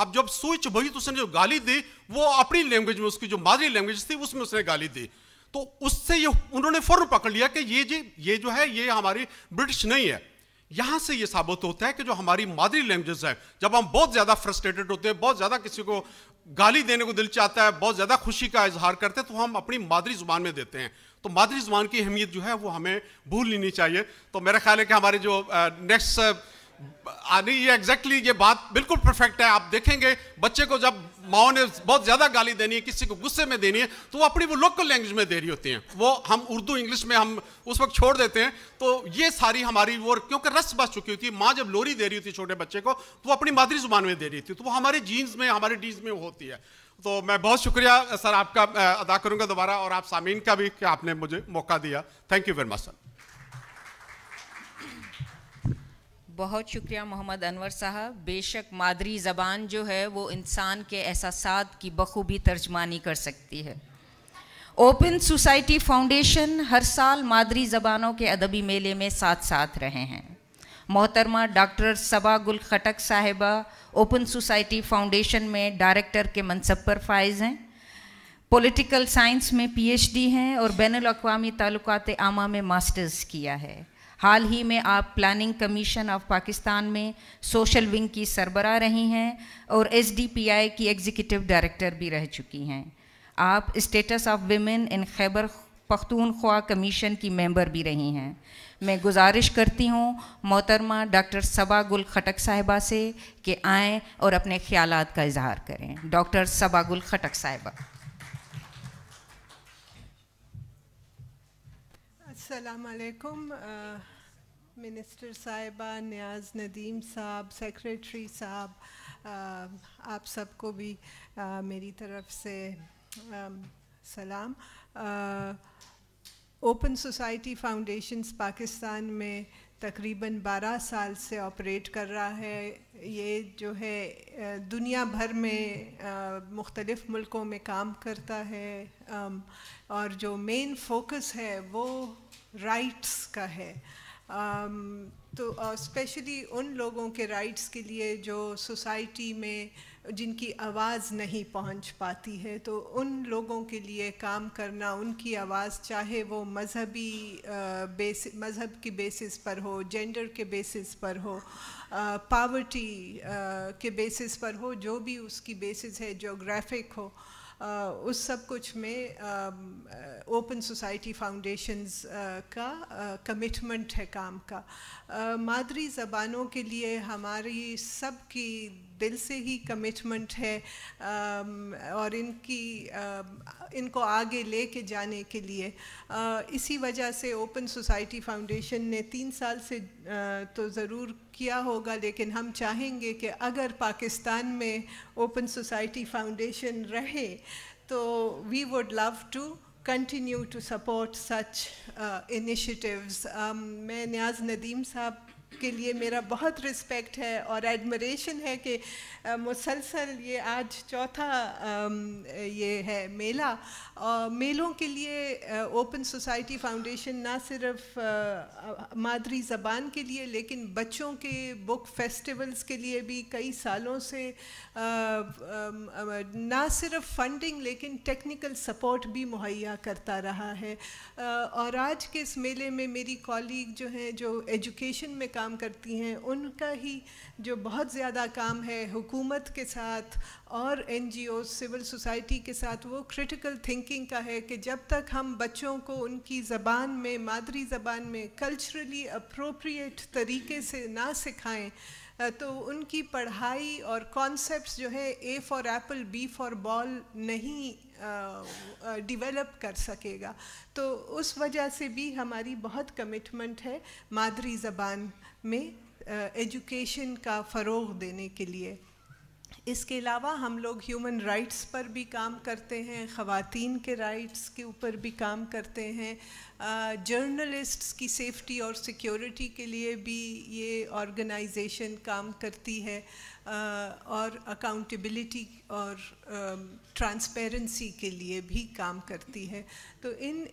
اب جب سوئچ چبھوئی تو اس نے جو گالی دی وہ اپنی لینگویج میں اس کی جو مادری لینگویج تھی اس میں اس نے گالی دی تو اس سے یہ انہوں نے فوراً پکڑ لیا کہ یہ جی یہ جو ہے یہ ہماری برٹش نہیں ہے یہاں سے یہ ثابت ہوتا ہے کہ جو ہماری مادری لینگویجز ہے جب ہم بہت زیادہ فرسٹریٹڈ ہوتے ہیں بہت زیادہ کسی کو گالی دینے کو دل چاہتا ہے بہت زیادہ خوشی کا اظہار کرتے ہیں تو ہم اپنی مادری زبان میں دیتے ہیں تو مادری زبان کی اہمیت جو ہے وہ ہمیں بھول لینی چاہیے تو میرا خیال ہے کہ ہمارے جو نیکسٹ آنی یہ ایگزیکٹلی یہ بات بالکل پرفیکٹ ہے آپ دیکھیں گے بچے کو جب ماؤں نے بہت زیادہ گالی دینی ہے کسی کو غصے میں دینی ہے تو وہ اپنی وہ لوکل لینگویج میں دے رہی ہوتی ہیں وہ ہم اردو انگلش میں ہم اس وقت چھوڑ دیتے ہیں تو یہ ساری ہماری وہ کیونکہ رس بس چکی ہوتی ہے ماں جب لوری دے رہی ہوتی ہے چھوٹے بچے کو تو وہ اپنی مادری زبان میں دے رہی تھی تو وہ ہمارے جینز میں ہمارے ڈیز میں وہ ہوتی ہے تو میں بہت شکریہ سر آپ کا ادا کروں گا دوبارہ اور آپ سامعین کا بھی کہ آپ نے مجھے موقع دیا thank you very much sir بہت شکریہ محمد انور صاحب بے شک مادری زبان جو ہے وہ انسان کے احساسات کی بخوبی ترجمانی کر سکتی ہے اوپن سوسائٹی فاؤنڈیشن ہر سال مادری زبانوں کے ادبی میلے میں ساتھ ساتھ رہے ہیں محترمہ ڈاکٹر صبا خٹک صاحبہ اوپن سوسائٹی فاؤنڈیشن میں ڈائریکٹر کے منصب پر فائز ہیں پولیٹیکل سائنس میں پی ایچ ڈی ہیں اور بین الاقوامی تعلقات عامہ میں ماسٹرز کیا ہے حال ہی میں آپ پلاننگ کمیشن آف پاکستان میں سوشل ونگ کی سربراہ رہی ہیں اور ایس ڈی پی آئی کی ایگزیکیٹیو ڈائریکٹر بھی رہ چکی ہیں آپ status of women in Khyber Pakhtunkhwa commission کی ممبر بھی رہی ہیں میں گزارش کرتی ہوں محترمہ ڈاکٹر صبا گل خٹک صاحبہ سے کہ آئیں اور اپنے خیالات کا اظہار کریں ڈاکٹر صبا گل خٹک صاحبہ السلام علیکم منسٹر صاحبہ نیاز ندیم صاحب سیکرٹری صاحب آپ سب کو بھی میری طرف سے سلام اوپن سوسائٹی فاؤنڈیشنز پاکستان میں تقریباً بارہ سال سے آپریٹ کر رہا ہے یہ جو ہے دنیا بھر میں مختلف ملکوں میں کام کرتا ہے اور جو مین فوکس ہے وہ رائٹس کا ہے تو اسپیشلی ان لوگوں کے رائٹس کے لیے جو سوسائٹی میں جن کی آواز نہیں پہنچ پاتی ہے تو ان لوگوں کے لیے کام کرنا ان کی آواز چاہے وہ مذہبی بیس مذہب کی بیسس پر ہو جینڈر کے بیسس پر ہو پاورٹی کے بیسس پر ہو جو بھی اس کی بیسس ہے جغرافک ہو اس سب کچھ میں اوپن سوسائٹی فاؤنڈیشنز کا کمٹمنٹ ہے کام کا مادری زبانوں کے لیے ہماری سب کی دل سے ہی کمٹمنٹ ہے اور ان کی ان کو آگے لے کے جانے کے لیے اسی وجہ سے اوپن سوسائٹی فاؤنڈیشن نے تین سال سے تو ضرور کیا ہوگا لیکن ہم چاہیں گے کہ اگر پاکستان میں اوپن سوسائٹی فاؤنڈیشن رہے تو we would love to continue to support such initiatives میں نیاز ندیم صاحب کے لیے میرا بہت رسپیکٹ ہے اور ایڈمریشن ہے کہ مسلسل یہ آج چوتھا یہ ہے میلہ میلوں کے لیے اوپن سوسائٹی فاؤنڈیشن نہ صرف مادری زبان کے لیے لیکن بچوں کے بک فیسٹیولز کے لیے بھی کئی سالوں سے نہ صرف فنڈنگ لیکن ٹیکنیکل سپورٹ بھی مہیا کرتا رہا ہے اور آج کے اس میلے میں میری کالیگ جو ہیں جو ایجوکیشن میں کام کام کرتی ہیں ان کا ہی جو بہت زیادہ کام ہے حکومت کے ساتھ اور N G O civil society کے ساتھ وہ کرٹیکل تھنکنگ کا ہے کہ جب تک ہم بچوں کو ان کی زبان میں مادری زبان میں کلچرلی اپروپریٹ طریقے سے نہ سکھائیں تو ان کی پڑھائی اور کانسیپٹس جو ہے A for apple B for ball نہیں ڈیولپ کر سکے گا تو اس وجہ سے بھی ہماری بہت کمٹمنٹ ہے مادری زبان میں ایجوکیشن کا فروغ دینے کے لیے اس کے علاوہ ہم لوگ ہیومن رائٹس پر بھی کام کرتے ہیں خواتین کے رائٹس کے اوپر بھی کام کرتے ہیں جرنلسٹس کی سیفٹی اور سیکیورٹی کے لیے بھی یہ آرگنائزیشن کام کرتی ہے اور اکاؤنٹیبلٹی اور ٹرانسپیرنسی کے لیے بھی کام کرتی ہے تو ان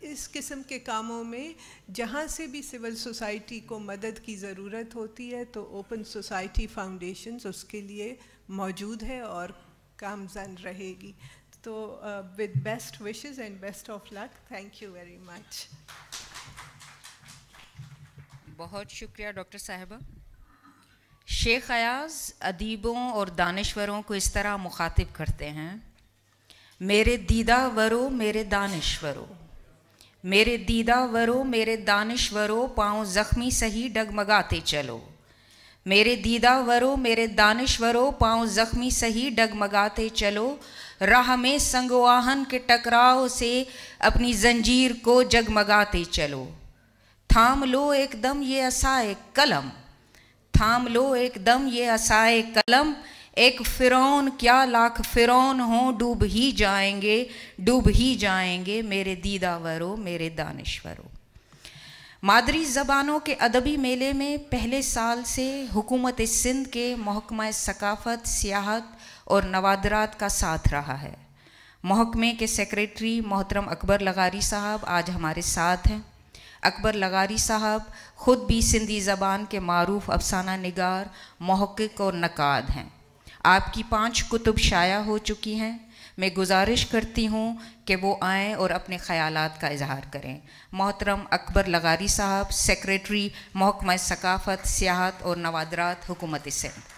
اس قسم کے کاموں میں جہاں سے بھی سول سوسائٹی کو مدد کی ضرورت ہوتی ہے تو اوپن سوسائٹی فاؤنڈیشنز اس کے لیے موجود ہے اور کامزن رہے گی تو with best wishes and best of luck thank you very much بہت شکریہ ڈاکٹر صاحبہ شیخ ایاز ادیبوں اور دانشوروں کو اس طرح مخاطب کرتے ہیں میرے دیدہ ورو میرے دانشورو میرے دیدہ ورو میرے دانش ورو پاؤں زخمی سہی ڈگمگاتے چلو میرے دیدہ ورو میرے دانش ورو پاؤں زخمی سہی ڈگمگاتے چلو راہ میں سنگ آہن کے ٹکراؤ سے اپنی زنجیر کو جگمگاتے چلو تھام لو ایک دم یہ اسائے قلم تھام لو ایک دم یہ اسائے قلم ایک فرعون کیا لاکھ فرعون ہوں ڈوب ہی جائیں گے ڈوب ہی جائیں گے میرے دیدہ ورو میرے دانشورو مادری زبانوں کے ادبی میلے میں پہلے سال سے حکومت سندھ کے محکمہ ثقافت سیاحت اور نوادرات کا ساتھ رہا ہے محکمے کے سیکرٹری محترم اکبر لغاری صاحب آج ہمارے ساتھ ہیں اکبر لغاری صاحب خود بھی سندھی زبان کے معروف افسانہ نگار محقق اور نقاد ہیں آپ کی پانچ کتب شائع ہو چکی ہیں میں گزارش کرتی ہوں کہ وہ آئیں اور اپنے خیالات کا اظہار کریں محترم اکبر لغاری صاحب سیکریٹری محکمہ ثقافت سیاحت اور نوادرات حکومت سندھ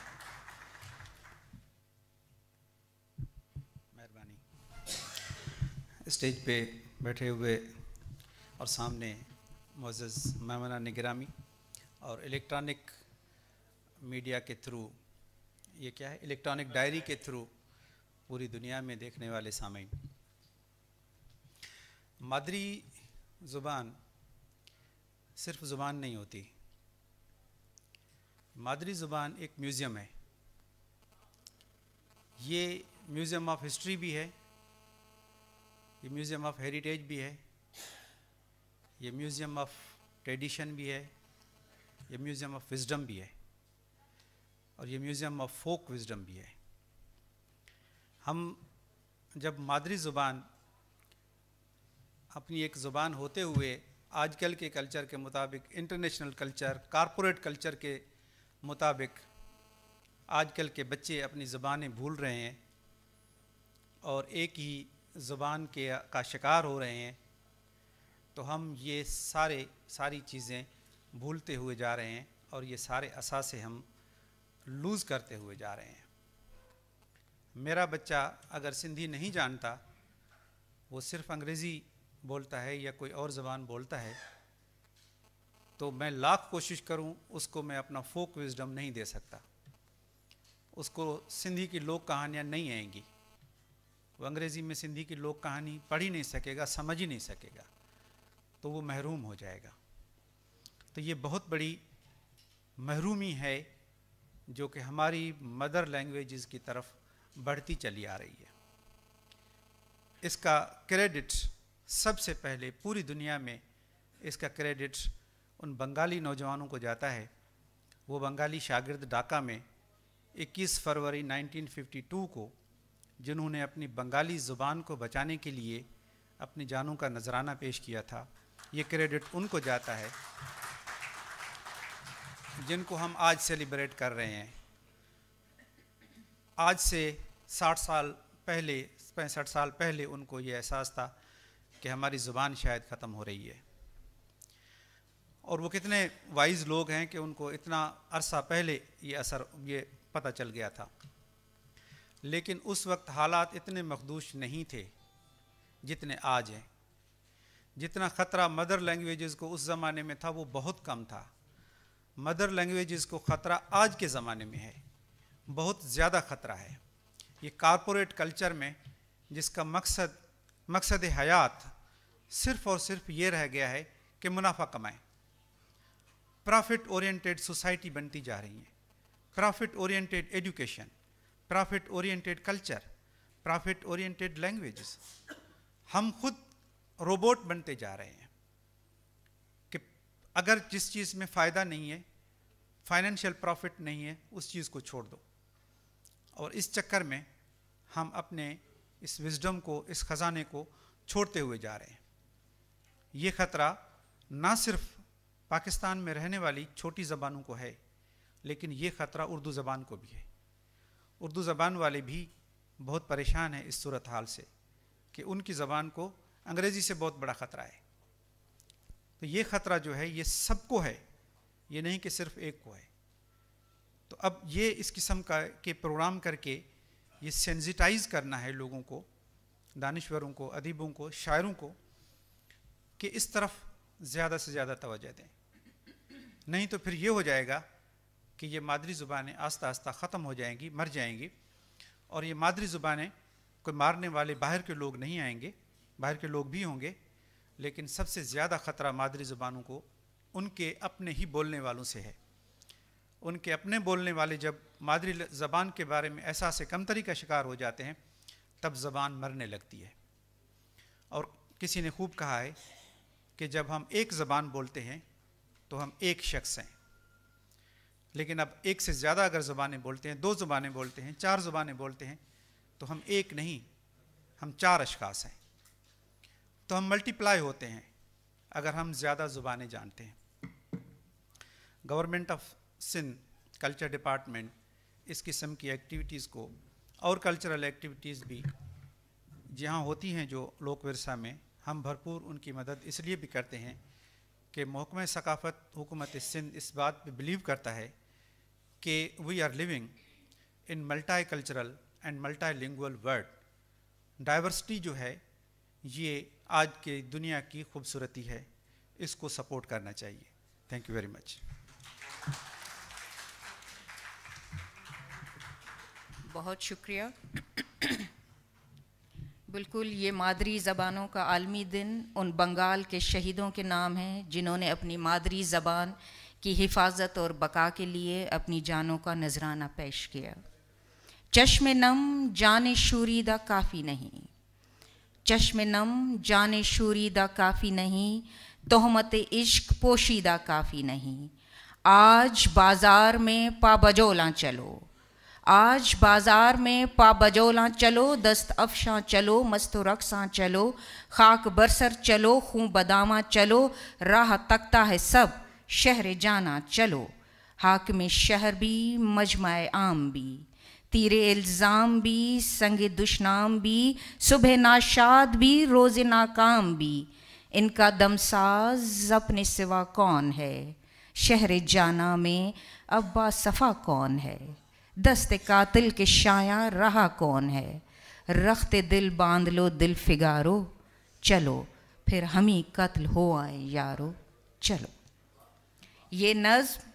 مہربانی اسٹیج پہ بیٹھے ہوئے اور سامنے معزز مہمانہ نگرامی اور الیکٹرانک میڈیا کے تھرو یہ کیا ہے الیکٹرانک ڈائری کے تھرو پوری دنیا میں دیکھنے والے سامعین مادری زبان صرف زبان نہیں ہوتی مادری زبان ایک میوزیم ہے یہ میوزیم آف ہسٹری بھی ہے یہ میوزیم آف ہیریٹیج بھی ہے یہ میوزیم آف ٹریڈیشن بھی ہے یہ میوزیم آف وزڈم بھی ہے اور یہ میوزیم آف فوک وزڈم بھی ہے ہم جب مادری زبان اپنی ایک زبان ہوتے ہوئے آج کل کے کلچر کے مطابق انٹرنیشنل کلچر کارپوریٹ کلچر کے مطابق آج کل کے بچے اپنی زبانیں بھول رہے ہیں اور ایک ہی زبان کے کا شکار ہو رہے ہیں تو ہم یہ سارے ساری چیزیں بھولتے ہوئے جا رہے ہیں اور یہ سارے اثاثے ہم لوز کرتے ہوئے جا رہے ہیں میرا بچہ اگر سندھی نہیں جانتا وہ صرف انگریزی بولتا ہے یا کوئی اور زبان بولتا ہے تو میں لاکھ کوشش کروں اس کو میں اپنا فوک وزڈم نہیں دے سکتا اس کو سندھی کی لوک کہانیاں نہیں آئیں گی وہ انگریزی میں سندھی کی لوک کہانی پڑھ ہی نہیں سکے گا سمجھ ہی نہیں سکے گا تو وہ محروم ہو جائے گا تو یہ بہت بڑی محرومی ہے جو کہ ہماری مدر لینگویجز کی طرف بڑھتی چلی آ رہی ہے اس کا کریڈٹ سب سے پہلے پوری دنیا میں اس کا کریڈٹ ان بنگالی نوجوانوں کو جاتا ہے وہ بنگالی شاگرد ڈاکہ میں اکیس فروری نائنٹین ففٹی ٹو کو جنہوں نے اپنی بنگالی زبان کو بچانے کے لیے اپنی جانوں کا نذرانہ پیش کیا تھا یہ کریڈٹ ان کو جاتا ہے جن کو ہم آج سیلیبریٹ کر رہے ہیں آج سے ساٹھ سال پہلے پینسٹھ سال پہلے ان کو یہ احساس تھا کہ ہماری زبان شاید ختم ہو رہی ہے اور وہ کتنے وائز لوگ ہیں کہ ان کو اتنا عرصہ پہلے یہ اثر یہ پتہ چل گیا تھا لیکن اس وقت حالات اتنے مخدوش نہیں تھے جتنے آج ہیں جتنا خطرہ مدر لینگویجز کو اس زمانے میں تھا وہ بہت کم تھا مدر لینگویجز کو خطرہ آج کے زمانے میں ہے بہت زیادہ خطرہ ہے یہ کارپوریٹ کلچر میں جس کا مقصد مقصد حیات صرف اور صرف یہ رہ گیا ہے کہ منافع کمائیں پرافٹ اورینٹیڈ سوسائٹی بنتی جا رہی ہیں profit oriented education profit oriented culture profit oriented languages ہم خود روبوٹ بنتے جا رہے ہیں اگر جس چیز میں فائدہ نہیں ہے فائنینشیل پروفٹ نہیں ہے اس چیز کو چھوڑ دو اور اس چکر میں ہم اپنے اس وزڈم کو اس خزانے کو چھوڑتے ہوئے جا رہے ہیں یہ خطرہ نہ صرف پاکستان میں رہنے والی چھوٹی زبانوں کو ہے لیکن یہ خطرہ اردو زبان کو بھی ہے اردو زبان والے بھی بہت پریشان ہیں اس صورتحال سے کہ ان کی زبان کو انگریزی سے بہت بڑا خطرہ ہے تو یہ خطرہ جو ہے یہ سب کو ہے یہ نہیں کہ صرف ایک کو ہے تو اب یہ اس قسم کا کے پروگرام کر کے یہ سینزیٹائز کرنا ہے لوگوں کو دانشوروں کو ادیبوں کو شاعروں کو کہ اس طرف زیادہ سے زیادہ توجہ دیں نہیں تو پھر یہ ہو جائے گا کہ یہ مادری زبانیں آہستہ آہستہ ختم ہو جائیں گی مر جائیں گی اور یہ مادری زبانیں کوئی مارنے والے باہر کے لوگ نہیں آئیں گے باہر کے لوگ بھی ہوں گے لیکن سب سے زیادہ خطرہ مادری زبانوں کو ان کے اپنے ہی بولنے والوں سے ہے ان کے اپنے بولنے والے جب مادری زبان کے بارے میں ایسا سے کمتری کا شکار ہو جاتے ہیں تب زبان مرنے لگتی ہے اور کسی نے خوب کہا ہے کہ جب ہم ایک زبان بولتے ہیں تو ہم ایک شخص ہیں لیکن اب ایک سے زیادہ اگر زبانیں بولتے ہیں دو زبانیں بولتے ہیں چار زبانیں بولتے ہیں تو ہم ایک نہیں ہم چار اشخاص ہیں تو ہم ملٹیپلائی ہوتے ہیں اگر ہم زیادہ زبانیں جانتے ہیں government of Sindh culture department اس قسم کی ایکٹیویٹیز کو اور کلچرل ایکٹیوٹیز بھی جہاں ہوتی ہیں جو لوک ورثہ میں ہم بھرپور ان کی مدد اس لیے بھی کرتے ہیں کہ محکمہ ثقافت حکومت سندھ اس بات پہ بلیو کرتا ہے کہ we are living in multi cultural and multi lingual world diversity جو ہے یہ آج کے دنیا کی خوبصورتی ہے اس کو سپورٹ کرنا چاہیے تھینک یو ویری مچ بہت شکریہ بالکل یہ مادری زبانوں کا عالمی دن ان بنگال کے شہیدوں کے نام ہیں جنہوں نے اپنی مادری زبان کی حفاظت اور بقا کے لیے اپنی جانوں کا نذرانہ پیش کیا چشم نم جان شوریدہ کافی نہیں چشم نم جان شوری دا کافی نہیں تہمت عشق پوشی دا کافی نہیں آج بازار میں پا بجولا چلو آج بازار میں پا بجولا چلو دست افشاں چلو مست و رقصاں چلو خاک برسر چلو خوں بداماں چلو راہ تکتا ہے سب شہر جانا چلو حاکم شہر بھی مجمع عام بھی تیرے الزام بھی سنگ دشنام بھی صبح ناشاد بھی روز ناکام بھی ان کا دم ساز اپنے سوا کون ہے شہر جانا میں ابا صفا کون ہے دست قاتل کے شایاں رہا کون ہے رخت دل باندھ لو دل فگارو چلو پھر ہی قتل ہو آئیں یارو چلو یہ نظم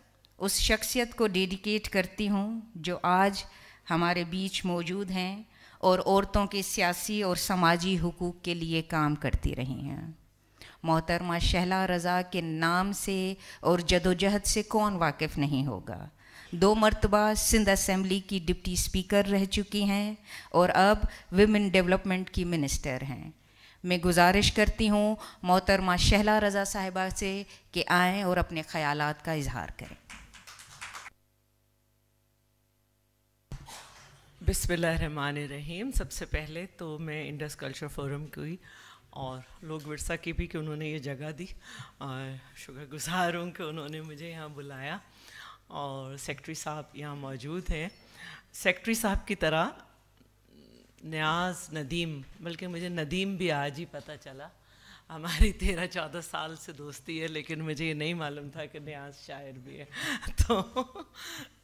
اس شخصیت کو ڈیڈیکیٹ کرتی ہوں جو آج ہمارے بیچ موجود ہیں اور عورتوں کے سیاسی اور سماجی حقوق کے لیے کام کرتی رہی ہیں محترمہ شہلا رضا کے نام سے اور جدوجہد سے کون واقف نہیں ہوگا دو مرتبہ سندھ اسمبلی کی ڈپٹی اسپیکر رہ چکی ہیں اور اب ویمن ڈیولپمنٹ کی منسٹر ہیں میں گزارش کرتی ہوں محترمہ شہلا رضا صاحبہ سے کہ آئیں اور اپنے خیالات کا اظہار کریں بسم اللہ الرحمن الرحیم سب سے پہلے تو میں انڈس کلچر فورم کی اور لوگ ورثہ کی بھی کہ انہوں نے یہ جگہ دی اور شکر گزار ہوں کہ انہوں نے مجھے یہاں بلایا اور سیکٹری صاحب یہاں موجود ہیں سیکٹری صاحب کی طرح نیاز ندیم بلکہ مجھے ندیم بھی آج ہی پتہ چلا ہماری تیرہ چودہ سال سے دوستی ہے لیکن مجھے یہ نہیں معلوم تھا کہ نیاز شاعر بھی ہے تو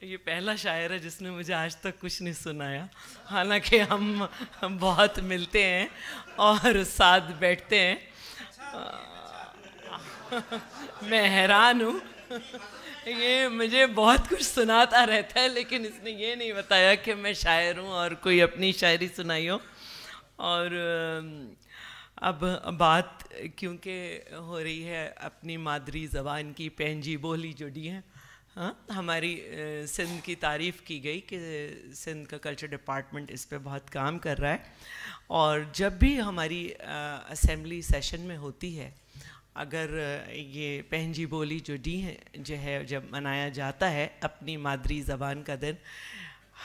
یہ پہلا شاعر ہے جس نے مجھے آج تک کچھ نہیں سنایا حالانکہ ہم بہت ملتے ہیں اور ساتھ بیٹھتے ہیں میں حیران ہوں یہ مجھے بہت کچھ سناتا رہتا ہے لیکن اس نے یہ نہیں بتایا کہ میں شاعر ہوں اور کوئی اپنی شاعری سنائی ہو اور اب بات کیونکہ ہو رہی ہے اپنی مادری زبان کی پینجی بولی جو ڈیں ہاں ہماری سندھ کی تعریف کی گئی کہ سندھ کا کلچر ڈپارٹمنٹ اس پہ بہت کام کر رہا ہے اور جب بھی ہماری اسمبلی سیشن میں ہوتی ہے اگر یہ پہنجی بولی جو ڈی جو ہے جب منایا جاتا ہے اپنی مادری زبان کا دن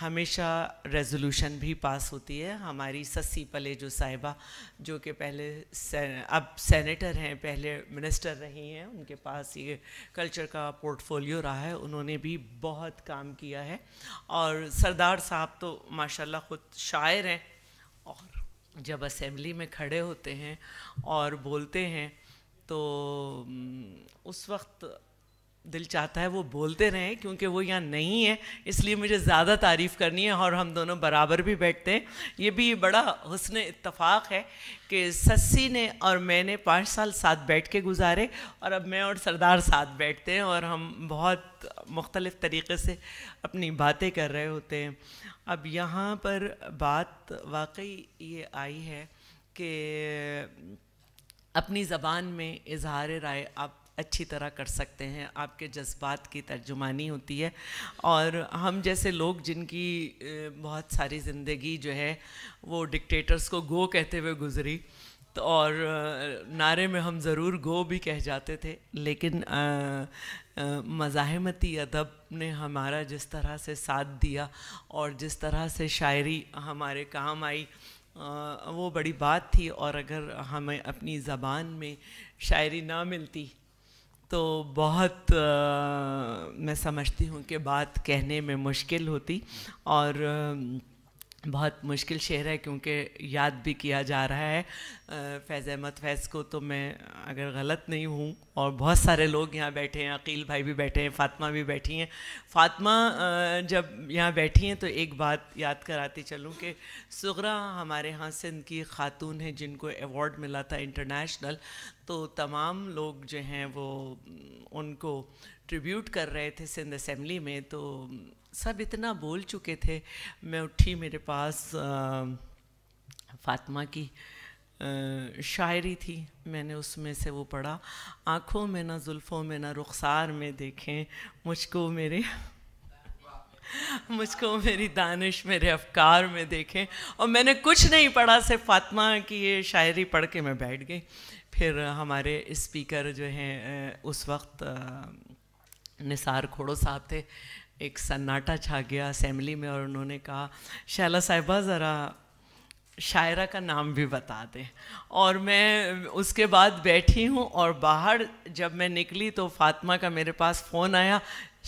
ہمیشہ ریزولوشن بھی پاس ہوتی ہے ہماری سسی پلے جو صاحبہ جو کہ پہلے اب سینیٹر ہیں پہلے منسٹر رہی ہیں ان کے پاس یہ کلچر کا پورٹ فولیو رہا ہے انہوں نے بھی بہت کام کیا ہے اور سردار صاحب تو ماشاءاللہ خود شاعر ہیں اور جب اسمبلی میں کھڑے ہوتے ہیں اور بولتے ہیں تو اس وقت دل چاہتا ہے وہ بولتے رہیں کیونکہ وہ یہاں نہیں ہے اس لیے مجھے زیادہ تعریف کرنی ہے اور ہم دونوں برابر بھی بیٹھتے ہیں یہ بھی بڑا حسن اتفاق ہے کہ سسی نے اور میں نے پانچ سال ساتھ بیٹھ کے گزارے اور اب میں اور سردار ساتھ بیٹھتے ہیں اور ہم بہت مختلف طریقے سے اپنی باتیں کر رہے ہوتے ہیں اب یہاں پر بات واقعی یہ آئی ہے کہ اپنی زبان میں اظہار رائے آپ اچھی طرح کر سکتے ہیں آپ کے جذبات کی ترجمانی ہوتی ہے اور ہم جیسے لوگ جن کی بہت ساری زندگی جو ہے وہ ڈکٹیٹرس کو گو کہتے ہوئے گزری تو اور نعرے میں ہم ضرور گو بھی کہہ جاتے تھے لیکن مزاحمتی ادب نے ہمارا جس طرح سے ساتھ دیا اور جس طرح سے شاعری ہمارے کام آئی وہ بڑی بات تھی اور اگر ہمیں اپنی زبان میں شاعری نہ ملتی تو بہت میں سمجھتی ہوں کہ بات کہنے میں مشکل ہوتی اور بہت مشکل شعر ہے کیونکہ یاد بھی کیا جا رہا ہے فیض احمد فیض کو تو میں اگر غلط نہیں ہوں اور بہت سارے لوگ یہاں بیٹھے ہیں عقیل بھائی بھی بیٹھے ہیں فاطمہ بھی بیٹھی ہیں فاطمہ جب یہاں بیٹھی ہیں تو ایک بات یاد کراتی چلوں کہ سغرا ہمارے ہاں سندھ کی خاتون ہیں جن کو ایوارڈ ملا تھا انٹرنیشنل تو تمام لوگ جو ہیں وہ ان کو ٹریبیوٹ کر رہے تھے سندھ اسمبلی میں تو سب اتنا بول چکے تھے میں اٹھی میرے پاس فاطمہ کی شاعری تھی میں نے اس میں سے وہ پڑھا آنکھوں میں نہ زلفوں میں نہ رخسار میں دیکھیں مجھ کو میرے مجھ کو میری دانش میرے افکار میں دیکھیں اور میں نے کچھ نہیں پڑھا صرف فاطمہ کی یہ شاعری پڑھ کے میں بیٹھ گئی پھر ہمارے اسپیکر جو ہیں اس وقت نثار کھوڑو صاحب تھے ایک سناٹا چھا گیا اسمبلی میں اور انہوں نے کہا شیلا صاحبہ ذرا شاعرہ کا نام بھی بتا دیں اور میں اس کے بعد بیٹھی ہوں اور باہر جب میں نکلی تو فاطمہ کا میرے پاس فون آیا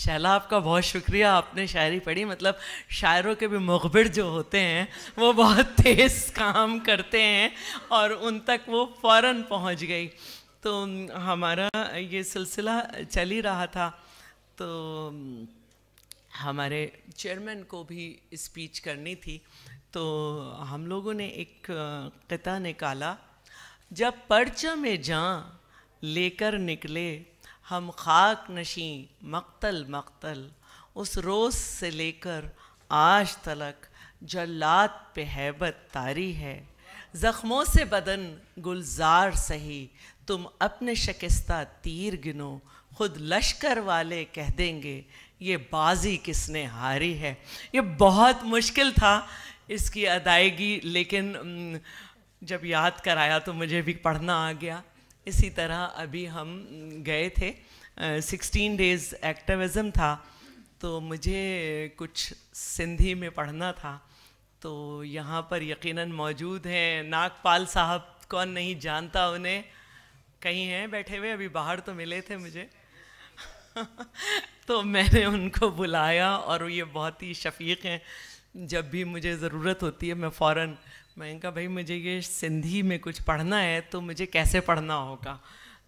شیلا آپ کا بہت شکریہ آپ نے شاعری پڑھی مطلب شاعروں کے بھی مغبر جو ہوتے ہیں وہ بہت (laughs) تیز کام کرتے ہیں اور ان تک وہ فوراً پہنچ گئی تو ہمارا یہ سلسلہ چل ہی رہا تھا تو ہمارے چیئرمین کو بھی اسپیچ کرنی تھی تو ہم لوگوں نے ایک قطع نکالا جب پرچم جاں لے کر نکلے ہم خاک نشیں مقتل مقتل اس روز سے لے کر آج تلک جلات پہ ہیبت تاری ہے زخموں سے بدن گلزار سہی تم اپنے شکستہ تیر گنو خود لشکر والے کہہ دیں گے یہ بازی کس نے ہاری ہے یہ بہت مشکل تھا اس کی ادائیگی لیکن جب یاد کرایا تو مجھے بھی پڑھنا آ گیا اسی طرح ابھی ہم گئے تھے سکسٹین ڈیز ایکٹیویزم تھا تو مجھے کچھ سندھی میں پڑھنا تھا تو یہاں پر یقیناً موجود ہیں ناگ پال صاحب کون نہیں جانتا انہیں کہیں ہیں بیٹھے ہوئے ابھی باہر تو ملے تھے مجھے (laughs) تو میں نے ان کو بلایا اور یہ بہت ہی شفیق ہیں جب بھی مجھے ضرورت ہوتی ہے میں فوراً میں کہا بھائی مجھے یہ سندھی میں کچھ پڑھنا ہے تو مجھے کیسے پڑھنا ہوگا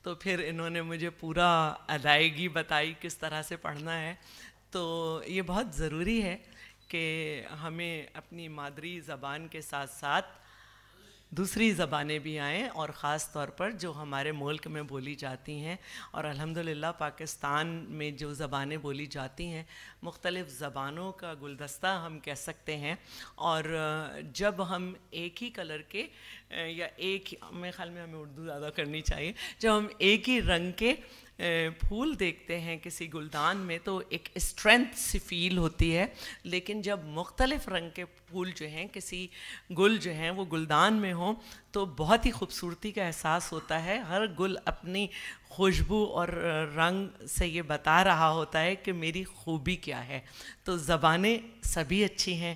تو پھر انہوں نے مجھے پورا ادائیگی بتائی کس طرح سے پڑھنا ہے تو یہ بہت ضروری ہے کہ ہمیں اپنی مادری زبان کے ساتھ ساتھ دوسری زبانیں بھی آئیں اور خاص طور پر جو ہمارے ملک میں بولی جاتی ہیں اور الحمدللہ پاکستان میں جو زبانیں بولی جاتی ہیں مختلف زبانوں کا گلدستہ ہم کہہ سکتے ہیں اور جب ہم ایک ہی کلر کے یا ایک ہی میرے خیال میں ہمیں اردو زیادہ کرنی چاہیے جب ہم ایک ہی رنگ کے پھول دیکھتے ہیں کسی گلدان میں تو ایک اسٹرینتھ سی فیل ہوتی ہے لیکن جب مختلف رنگ کے پھول جو ہیں کسی گل جو ہیں وہ گلدان میں ہوں تو بہت ہی خوبصورتی کا احساس ہوتا ہے ہر گل اپنی خوشبو اور رنگ سے یہ بتا رہا ہوتا ہے کہ میری خوبی کیا ہے تو زبانیں سبھی اچھی ہیں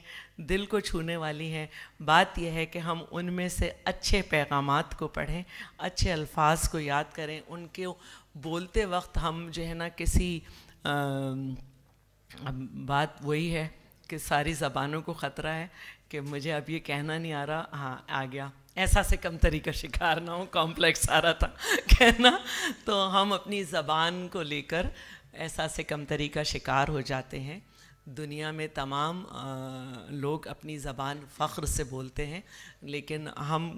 دل کو چھونے والی ہیں بات یہ ہے کہ ہم ان میں سے اچھے پیغامات کو پڑھیں اچھے الفاظ کو یاد کریں ان کے بولتے وقت ہم جو ہے نا کسی بات وہی ہے کہ ساری زبانوں کو خطرہ ہے کہ مجھے اب یہ کہنا نہیں آ رہا ہاں آ گیا ایسا سے کم طریقہ شکار نہ ہو کمپلیکس آ رہا تھا (laughs) کہنا تو ہم اپنی زبان کو لے کر ایسا سے کم طریقہ شکار ہو جاتے ہیں دنیا میں تمام لوگ اپنی زبان فخر سے بولتے ہیں لیکن ہم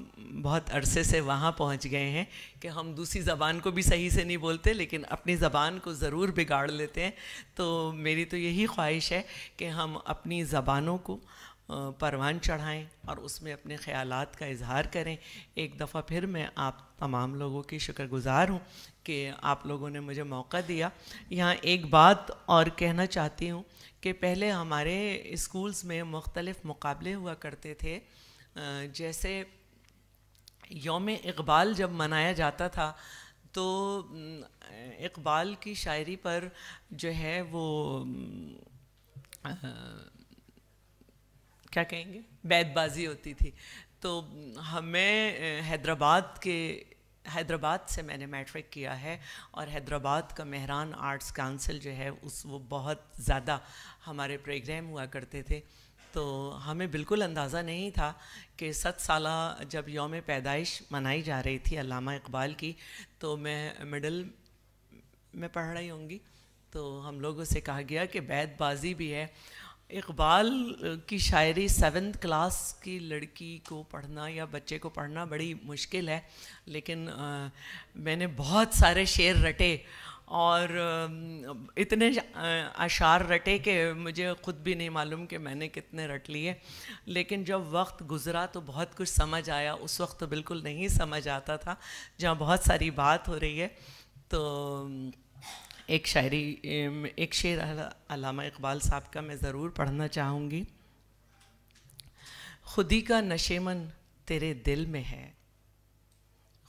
بہت عرصے سے وہاں پہنچ گئے ہیں کہ ہم دوسری زبان کو بھی صحیح سے نہیں بولتے لیکن اپنی زبان کو ضرور بگاڑ لیتے ہیں تو میری تو یہی خواہش ہے کہ ہم اپنی زبانوں کو پروان چڑھائیں اور اس میں اپنے خیالات کا اظہار کریں ایک دفعہ پھر میں آپ تمام لوگوں کی شکر گزار ہوں کہ آپ لوگوں نے مجھے موقع دیا یہاں ایک بات اور کہنا چاہتی ہوں کہ پہلے ہمارے اسکولز میں مختلف مقابلے ہوا کرتے تھے جیسے یوم اقبال جب منایا جاتا تھا تو اقبال کی شاعری پر جو ہے وہ کیا کہیں گے بیت بازی ہوتی تھی تو ہمیں حیدرآباد کے حیدرآباد سے میں نے میٹرک کیا ہے اور حیدرآباد کا مہران آرٹس کانسل جو ہے اس وہ بہت زیادہ ہمارے پروگرام ہوا کرتے تھے تو ہمیں بالکل اندازہ نہیں تھا کہ ست سالہ جب یوم پیدائش منائی جا رہی تھی علامہ اقبال کی تو میں مڈل میں پڑھ رہی ہوں گی تو ہم لوگوں سے کہا گیا کہ بیت بازی بھی ہے اقبال کی شاعری سیونتھ کلاس کی لڑکی کو پڑھنا یا بچے کو پڑھنا بڑی مشکل ہے لیکن میں نے بہت سارے شعر رٹے اور اتنے اشعار رٹے کہ مجھے خود بھی نہیں معلوم کہ میں نے کتنے رٹ لیے لیکن جب وقت گزرا تو بہت کچھ سمجھ آیا اس وقت تو بالکل نہیں سمجھ آتا تھا جہاں بہت ساری بات ہو رہی ہے تو ایک شاعری ایک شعر علامہ اقبال صاحب کا میں ضرور پڑھنا چاہوں گی خودی کا نشیمن تیرے دل میں ہے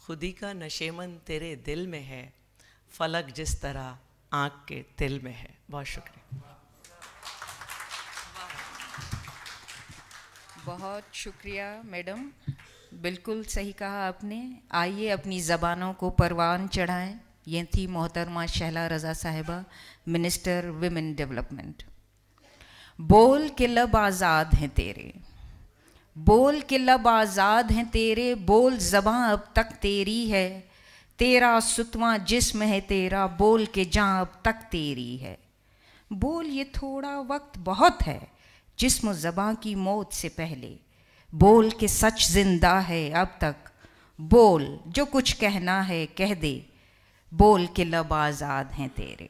خودی کا نشیمن تیرے دل میں ہے فلک جس طرح آنکھ کے دل میں ہے بہت شکریہ بہت شکریہ میڈم بالکل صحیح کہا آپ نے آئیے اپنی زبانوں کو پروان چڑھائیں یہ تھی محترمہ شہلا رضا صاحبہ منسٹر ویمن ڈیولپمنٹ بول کے لب آزاد ہیں تیرے بول کے لب آزاد ہیں تیرے بول زباں اب تک تیری ہے تیرا ستواں جسم ہے تیرا بول کے جاں اب تک تیری ہے بول یہ تھوڑا وقت بہت ہے جسم و زباں کی موت سے پہلے بول کے سچ زندہ ہے اب تک بول جو کچھ کہنا ہے کہہ دے بول کے لب آزاد ہیں تیرے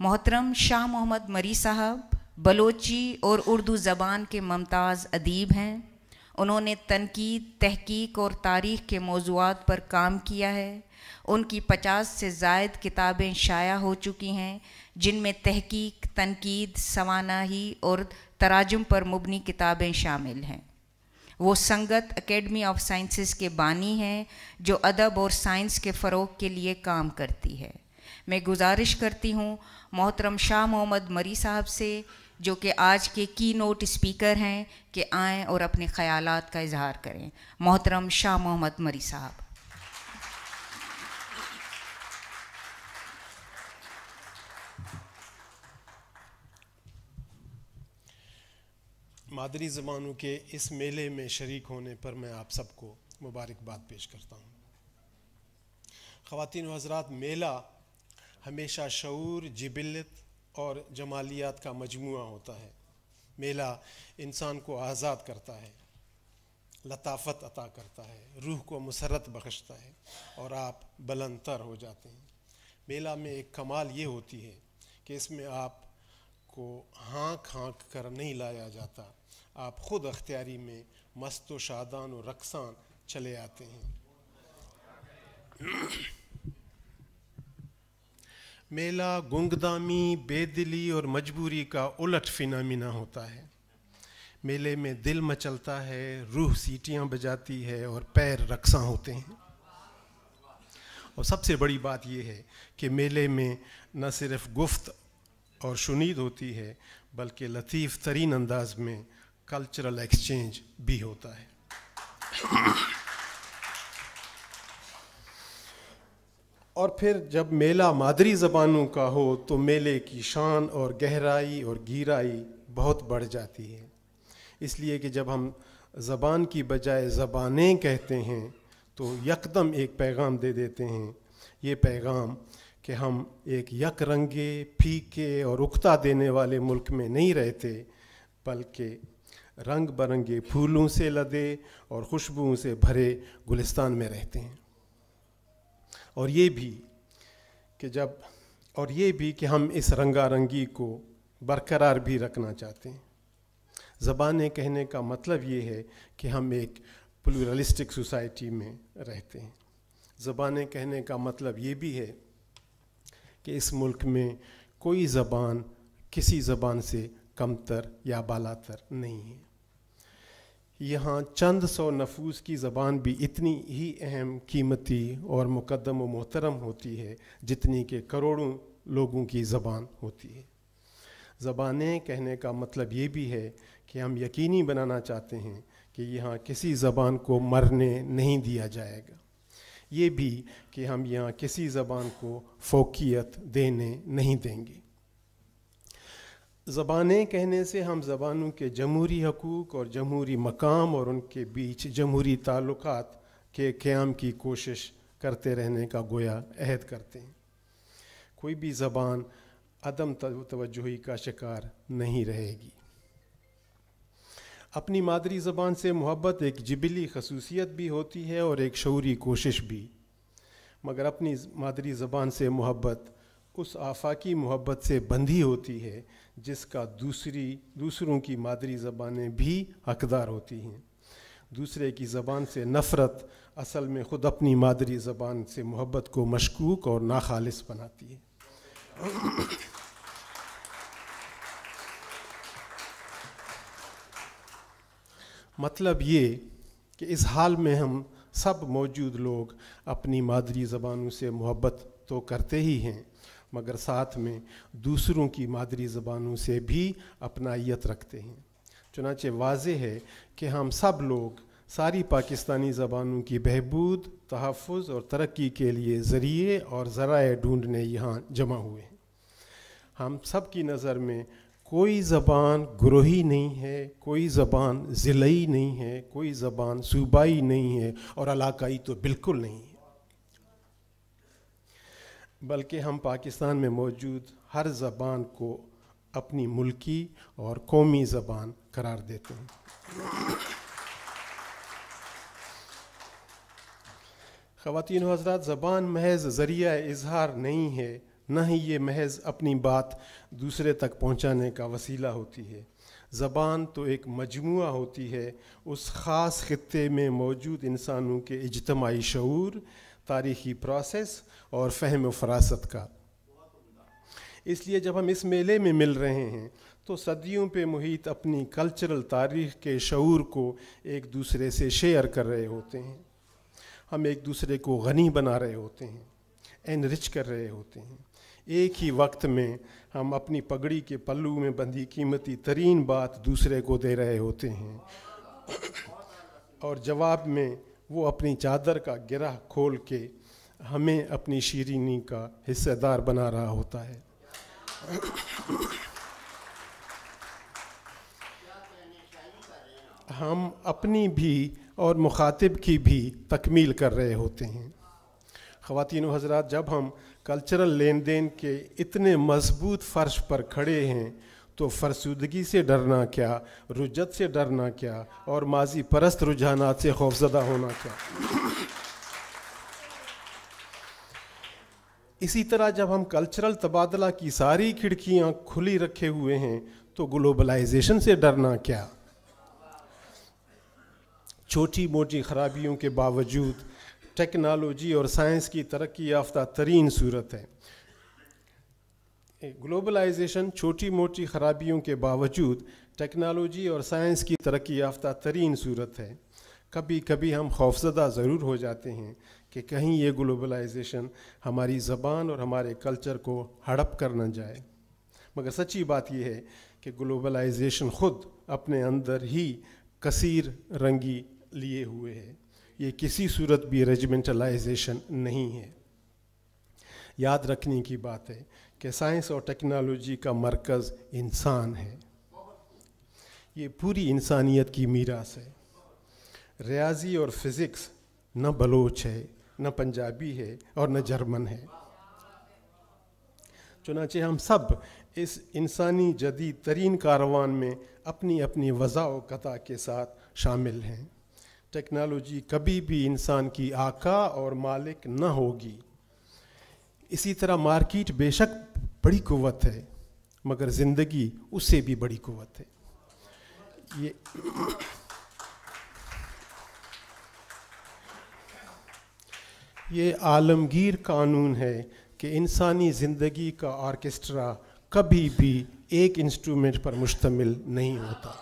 محترم شاہ محمد مری صاحب بلوچی اور اردو زبان کے ممتاز ادیب ہیں انہوں نے تنقید تحقیق اور تاریخ کے موضوعات پر کام کیا ہے ان کی پچاس سے زائد کتابیں شائع ہو چکی ہیں جن میں تحقیق تنقید سواناہی اور تراجم پر مبنی کتابیں شامل ہیں وہ سنگت اکیڈمی آف سائنسز کے بانی ہیں جو ادب اور سائنس کے فروغ کے لیے کام کرتی ہے میں گزارش کرتی ہوں محترم شاہ محمد مری صاحب سے جو کہ آج کے کی نوٹ اسپیکر ہیں کہ آئیں اور اپنے خیالات کا اظہار کریں محترم شاہ محمد مری صاحب مادری زبانوں کے اس میلے میں شریک ہونے پر میں آپ سب کو مبارک پیش کرتا ہوں خواتین و حضرات میلہ ہمیشہ شعور جبلت اور جمالیات کا مجموعہ ہوتا ہے میلہ انسان کو آزاد کرتا ہے لطافت عطا کرتا ہے روح کو مسرت بخشتا ہے اور آپ بلند تر ہو جاتے ہیں میلہ میں ایک کمال یہ ہوتی ہے کہ اس میں آپ کو ہانک ہانک کر نہیں لایا جاتا آپ خود اختیاری میں مست و شادان و رقصان چلے آتے ہیں میلہ گنگدامی بے دلی اور مجبوری کا الٹ فنا منا ہوتا ہے میلے میں دل مچلتا ہے روح سیٹیاں بجاتی ہے اور پیر رقصاں ہوتے ہیں اور سب سے بڑی بات یہ ہے کہ میلے میں نہ صرف گفت اور شنید ہوتی ہے بلکہ لطیف ترین انداز میں کلچرل ایکسچینج بھی ہوتا ہے اور پھر جب میلہ مادری زبانوں کا ہو تو میلے کی شان اور گہرائی اور گیرائی بہت بڑھ جاتی ہے اس لیے کہ جب ہم زبان کی بجائے زبانیں کہتے ہیں تو یکدم ایک پیغام دے دیتے ہیں یہ پیغام کہ ہم ایک یک رنگے پھیکے اور اکتا دینے والے ملک میں نہیں رہتے بلکہ رنگ برنگے پھولوں سے لدے اور خوشبوؤں سے بھرے گلستان میں رہتے ہیں اور یہ بھی کہ جب اور یہ بھی کہ ہم اس رنگا رنگی کو برقرار بھی رکھنا چاہتے ہیں زبانیں کہنے کا مطلب یہ ہے کہ ہم ایک پلورلسٹک سوسائٹی میں رہتے ہیں زبانیں کہنے کا مطلب یہ بھی ہے کہ اس ملک میں کوئی زبان کسی زبان سے کم تر یا بالا تر نہیں ہے یہاں چند سو نفوس کی زبان بھی اتنی ہی اہم قیمتی اور مقدم و محترم ہوتی ہے جتنی کہ کروڑوں لوگوں کی زبان ہوتی ہے زبانیں کہنے کا مطلب یہ بھی ہے کہ ہم یقینی بنانا چاہتے ہیں کہ یہاں کسی زبان کو مرنے نہیں دیا جائے گا یہ بھی کہ ہم یہاں کسی زبان کو فوقیت دینے نہیں دیں گے زبانیں کہنے سے ہم زبانوں کے جمہوری حقوق اور جمہوری مقام اور ان کے بیچ جمہوری تعلقات کے قیام کی کوشش کرتے رہنے کا گویا عہد کرتے ہیں کوئی بھی زبان عدم توجہی کا شکار نہیں رہے گی اپنی مادری زبان سے محبت ایک جبلی خصوصیت بھی ہوتی ہے اور ایک شعوری کوشش بھی مگر اپنی مادری زبان سے محبت اس آفاقی محبت سے بندھی ہوتی ہے جس کا دوسری دوسروں کی مادری زبانیں بھی حقدار ہوتی ہیں دوسرے کی زبان سے نفرت اصل میں خود اپنی مادری زبان سے محبت کو مشکوک اور ناخالص بناتی ہے مطلب یہ کہ اس حال میں ہم سب موجود لوگ اپنی مادری زبانوں سے محبت تو کرتے ہی ہیں مگر ساتھ میں دوسروں کی مادری زبانوں سے بھی اپنائیت رکھتے ہیں چنانچہ واضح ہے کہ ہم سب لوگ ساری پاکستانی زبانوں کی بہبود تحفظ اور ترقی کے لیے ذریعے اور ذرائع ڈھونڈنے یہاں جمع ہوئے ہیں ہم سب کی نظر میں کوئی زبان گروہی نہیں ہے کوئی زبان ضلعی نہیں ہے کوئی زبان صوبائی نہیں ہے اور علاقائی تو بالکل نہیں بلکہ ہم پاکستان میں موجود ہر زبان کو اپنی ملکی اور قومی زبان قرار دیتے ہیں خواتین و حضرات زبان محض ذریعہ اظہار نہیں ہے نہ ہی یہ محض اپنی بات دوسرے تک پہنچانے کا وسیلہ ہوتی ہے زبان تو ایک مجموعہ ہوتی ہے اس خاص خطے میں موجود انسانوں کے اجتماعی شعور تاریخی پروسیس اور فہم و فراست کا اس لیے جب ہم اس میلے میں مل رہے ہیں تو صدیوں پہ محیط اپنی کلچرل تاریخ کے شعور کو ایک دوسرے سے شیئر کر رہے ہوتے ہیں ہم ایک دوسرے کو غنی بنا رہے ہوتے ہیں انرچ کر رہے ہوتے ہیں ایک ہی وقت میں ہم اپنی پگڑی کے پلو میں بندھی قیمتی ترین بات دوسرے کو دے رہے ہوتے ہیں اور جواب میں وہ اپنی چادر کا گرہ کھول کے ہمیں اپنی شیرینی کا حصہ دار بنا رہا ہوتا ہے ہم اپنی بھی اور مخاطب کی بھی تکمیل کر رہے ہوتے ہیں خواتین و حضرات جب ہم کلچرل لین دین کے اتنے مضبوط فرش پر کھڑے ہیں تو فرسودگی سے ڈرنا کیا رجت سے ڈرنا کیا اور ماضی پرست رجحانات سے خوفزدہ ہونا کیا اسی طرح جب ہم کلچرل تبادلہ کی ساری کھڑکیاں کھلی رکھے ہوئے ہیں تو گلوبلائزیشن سے ڈرنا کیا چھوٹی موٹی خرابیوں کے باوجود ٹیکنالوجی اور سائنس کی ترقی یافتہ ترین صورت ہے گلوبلائزیشن چھوٹی موٹی خرابیوں کے باوجود ٹیکنالوجی اور سائنس کی ترقی یافتہ ترین صورت ہے کبھی کبھی ہم خوفزدہ ضرور ہو جاتے ہیں کہ کہیں یہ گلوبلائزیشن ہماری زبان اور ہمارے کلچر کو ہڑپ کر نہ جائے مگر سچی بات یہ ہے کہ گلوبلائزیشن خود اپنے اندر ہی کثیر رنگی لیے ہوئے ہے یہ کسی صورت بھی ریجمنٹلائزیشن نہیں ہے یاد رکھنے کی بات ہے کہ سائنس اور ٹیکنالوجی کا مرکز انسان ہے یہ پوری انسانیت کی میراث ہے ریاضی اور فزکس نہ بلوچ ہے نہ پنجابی ہے اور نہ جرمن ہے چنانچہ ہم سب اس انسانی جدید ترین کاروان میں اپنی اپنی وضع و قطع کے ساتھ شامل ہیں ٹیکنالوجی کبھی بھی انسان کی آقا اور مالک نہ ہوگی اسی طرح مارکیٹ بے شک بڑی قوت ہے مگر زندگی اس سے بھی بڑی قوت ہے یہ یہ عالمگیر قانون ہے کہ انسانی زندگی کا آرکسٹرا کبھی بھی ایک انسٹرومنٹ پر مشتمل نہیں ہوتا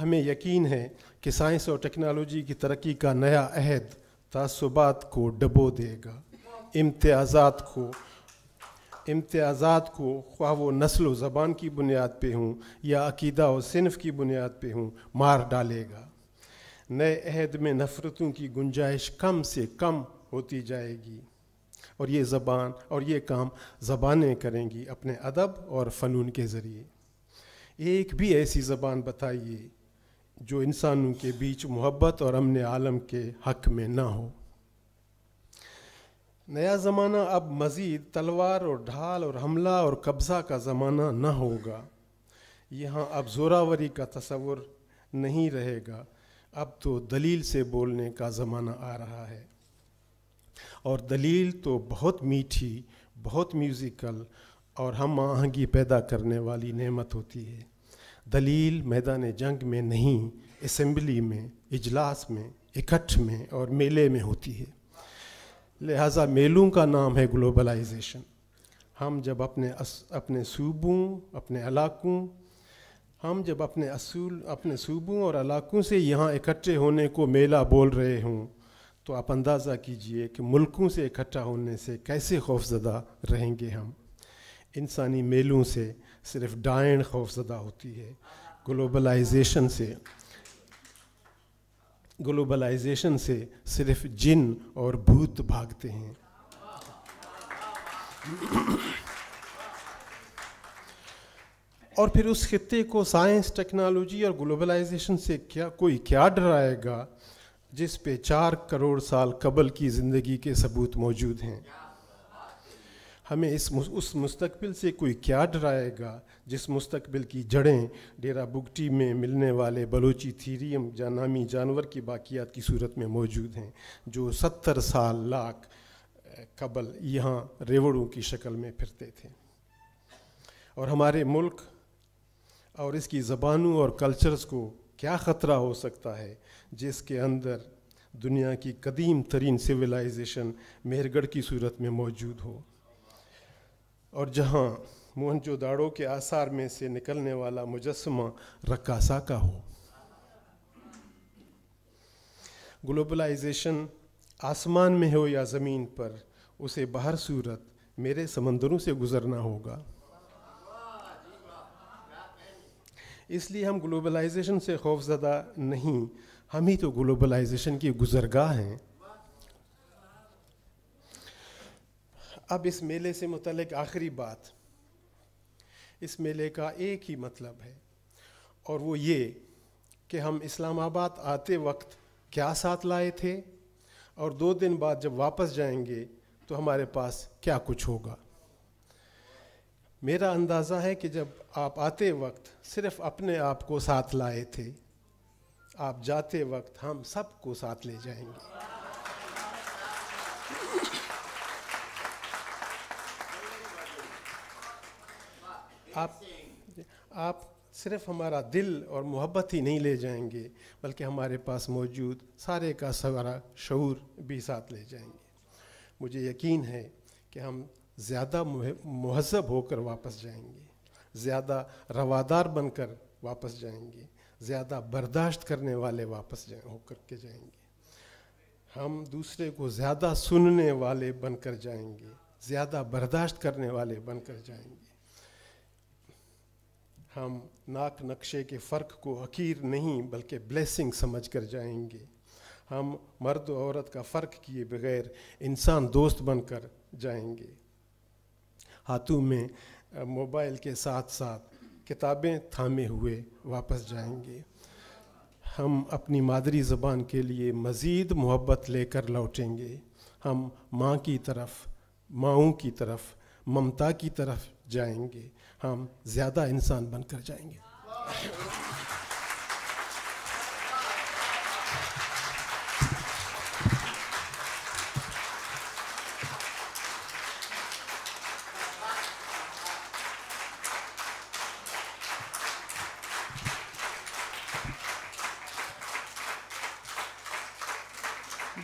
ہمیں یقین ہے کہ سائنس اور ٹیکنالوجی کی ترقی کا نیا عہد تعصبات کو ڈبو دے گا امتیازات کو امتیازات کو خواہ وہ نسل و زبان کی بنیاد پہ ہوں یا عقیدہ و صنف کی بنیاد پہ ہوں مار ڈالے گا نئے عہد میں نفرتوں کی گنجائش کم سے کم ہوتی جائے گی اور یہ زبان اور یہ کام زبانیں کریں گی اپنے ادب اور فنون کے ذریعے ایک بھی ایسی زبان بتائیے جو انسانوں کے بیچ محبت اور امن عالم کے حق میں نہ ہو نیا زمانہ اب مزید تلوار اور ڈھال اور حملہ اور قبضہ کا زمانہ نہ ہوگا یہاں اب زوراوری کا تصور نہیں رہے گا اب تو دلیل سے بولنے کا زمانہ آ رہا ہے اور دلیل تو بہت میٹھی بہت میوزیکل اور ہم آہنگی پیدا کرنے والی نعمت ہوتی ہے دلیل میدان جنگ میں نہیں اسمبلی میں اجلاس میں اکٹھ میں اور میلے میں ہوتی ہے لہٰذا میلوں کا نام ہے گلوبلائزیشن ہم جب اپنے اپنے صوبوں اپنے علاقوں ہم جب اپنے اصول اپنے صوبوں اور علاقوں سے یہاں اکٹھے ہونے کو میلہ بول رہے ہوں تو آپ اندازہ کیجئے کہ ملکوں سے اکٹھا ہونے سے کیسے خوفزدہ رہیں گے ہم انسانی میلوں سے صرف ڈائن خوف زدہ ہوتی ہے گلوبلائزیشن سے گلوبلائزیشن سے صرف جن اور بھوت بھاگتے ہیں اور پھر اس خطے کو سائنس ٹیکنالوجی اور گلوبلائزیشن سے کیا کوئی کیا ڈرائے گا جس پہ چار کروڑ سال قبل کی زندگی کے ثبوت موجود ہیں ہمیں اس اس مستقبل سے کوئی کیا ڈرائے گا جس مستقبل کی جڑیں ڈیرا بگٹی میں ملنے والے بلوچی تھیریم یا نامی جانور کی باقیات کی صورت میں موجود ہیں جو ستر سال لاکھ قبل یہاں ریوڑوں کی شکل میں پھرتے تھے اور ہمارے ملک اور اس کی زبانوں اور کلچرز کو کیا خطرہ ہو سکتا ہے جس کے اندر دنیا کی قدیم ترین سویلائزیشن مہرگڑھ کی صورت میں موجود ہو اور جہاں موہن جو داڑوں کے آثار میں سے نکلنے والا مجسمہ رکاسا کا ہو گلوبلائزیشن آسمان میں ہو یا زمین پر اسے باہر صورت میرے سمندروں سے گزرنا ہوگا اس لیے ہم گلوبلائزیشن سے خوف زدہ نہیں ہم ہی تو گلوبلائزیشن کی گزرگاہ ہیں اب اس میلے سے متعلق آخری بات اس میلے کا ایک ہی مطلب ہے اور وہ یہ کہ ہم اسلام آباد آتے وقت کیا ساتھ لائے تھے اور دو دن بعد جب واپس جائیں گے تو ہمارے پاس کیا کچھ ہوگا میرا اندازہ ہے کہ جب آپ آتے وقت صرف اپنے آپ کو ساتھ لائے تھے آپ جاتے وقت ہم سب کو ساتھ لے جائیں گے آپ آپ صرف ہمارا دل اور محبت ہی نہیں لے جائیں گے بلکہ ہمارے پاس موجود سارے کا سارا شعور بھی ساتھ لے جائیں گے مجھے یقین ہے کہ ہم زیادہ مہذب ہو کر واپس جائیں گے زیادہ روادار بن کر واپس جائیں گے زیادہ برداشت کرنے والے واپس جائیں ہو کر کے جائیں گے ہم دوسرے کو زیادہ سننے والے بن کر جائیں گے زیادہ برداشت کرنے والے بن کر جائیں گے ہم ناک نقشے کے فرق کو حقیر نہیں بلکہ بلیسنگ سمجھ کر جائیں گے ہم مرد و عورت کا فرق کیے بغیر انسان دوست بن کر جائیں گے ہاتھوں میں موبائل کے ساتھ ساتھ کتابیں تھامے ہوئے واپس جائیں گے ہم اپنی مادری زبان کے لیے مزید محبت لے کر لوٹیں گے ہم ماں کی طرف ماؤں کی طرف ممتا کی طرف جائیں گے ہم زیادہ انسان بن کر جائیں گے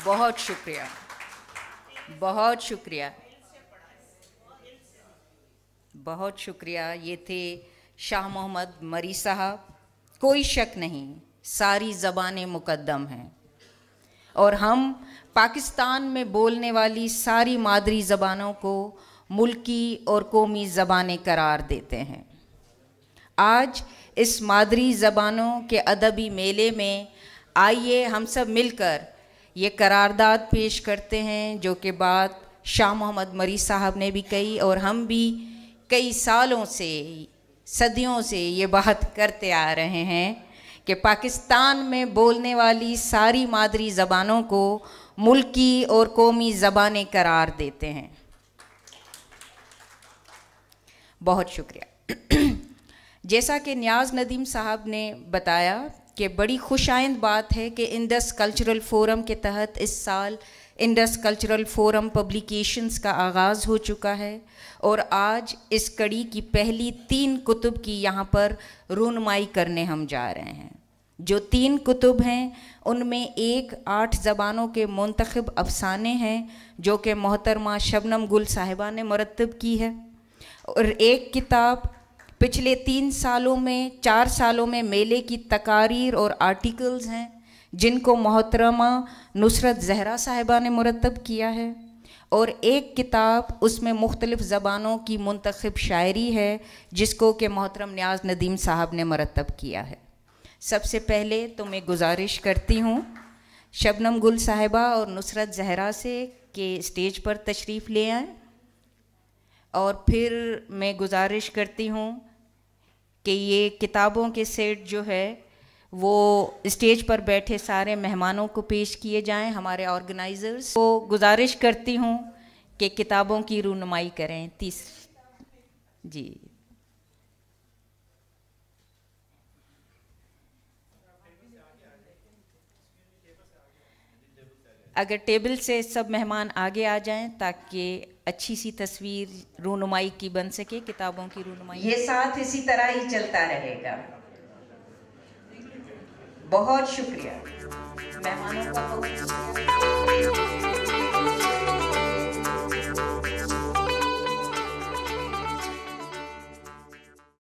بہت شکریہ بہت شکریہ بہت شکریہ یہ تھے شاہ محمد مری صاحب کوئی شک نہیں ساری زبانیں مقدم ہیں اور ہم پاکستان میں بولنے والی ساری مادری زبانوں کو ملکی اور قومی زبانیں قرار دیتے ہیں آج اس مادری زبانوں کے ادبی میلے میں آئیے ہم سب مل کر یہ قرارداد پیش کرتے ہیں جو کہ بات شاہ محمد مری صاحب نے بھی کہی اور ہم بھی کئی سالوں سے صدیوں سے یہ بات کرتے آ رہے ہیں کہ پاکستان میں بولنے والی ساری مادری زبانوں کو ملکی اور قومی زبانیں قرار دیتے ہیں بہت شکریہ جیسا کہ نیاز ندیم صاحب نے بتایا کہ بڑی خوش آئند بات ہے کہ انڈس کلچرل فورم کے تحت اس سال انڈس کلچرل فورم پبلیکیشنز کا آغاز ہو چکا ہے اور آج اس کڑی کی پہلی تین کتب کی یہاں پر رونمائی کرنے ہم جا رہے ہیں جو تین کتب ہیں ان میں ایک آٹھ زبانوں کے منتخب افسانے ہیں جو کہ محترمہ شبنم گل صاحبہ نے مرتب کی ہے اور ایک کتاب پچھلے تین سالوں میں چار سالوں میں میلے کی تقاریر اور آرٹیکلز ہیں جن کو محترمہ نصرت زہرا صاحبہ نے مرتب کیا ہے اور ایک کتاب اس میں مختلف زبانوں کی منتخب شاعری ہے جس کو کہ محترم نیاز ندیم صاحب نے مرتب کیا ہے سب سے پہلے تو میں گزارش کرتی ہوں شبنم گل صاحبہ اور نصرت زہرا سے کہ اسٹیج پر تشریف لے آئیں اور پھر میں گزارش کرتی ہوں کہ یہ کتابوں کے سیٹ جو ہے وہ اسٹیج پر بیٹھے سارے مہمانوں کو پیش کیے جائیں ہمارے آرگنائزرز کو گزارش کرتی ہوں کہ کتابوں کی رونمائی کریں تیس جی اگر ٹیبل سے سب مہمان آگے آ جائیں تاکہ اچھی سی تصویر رونمائی کی بن سکے کتابوں کی رونمائی یہ ساتھ اسی طرح ہی چلتا رہے گا بہت شکریہ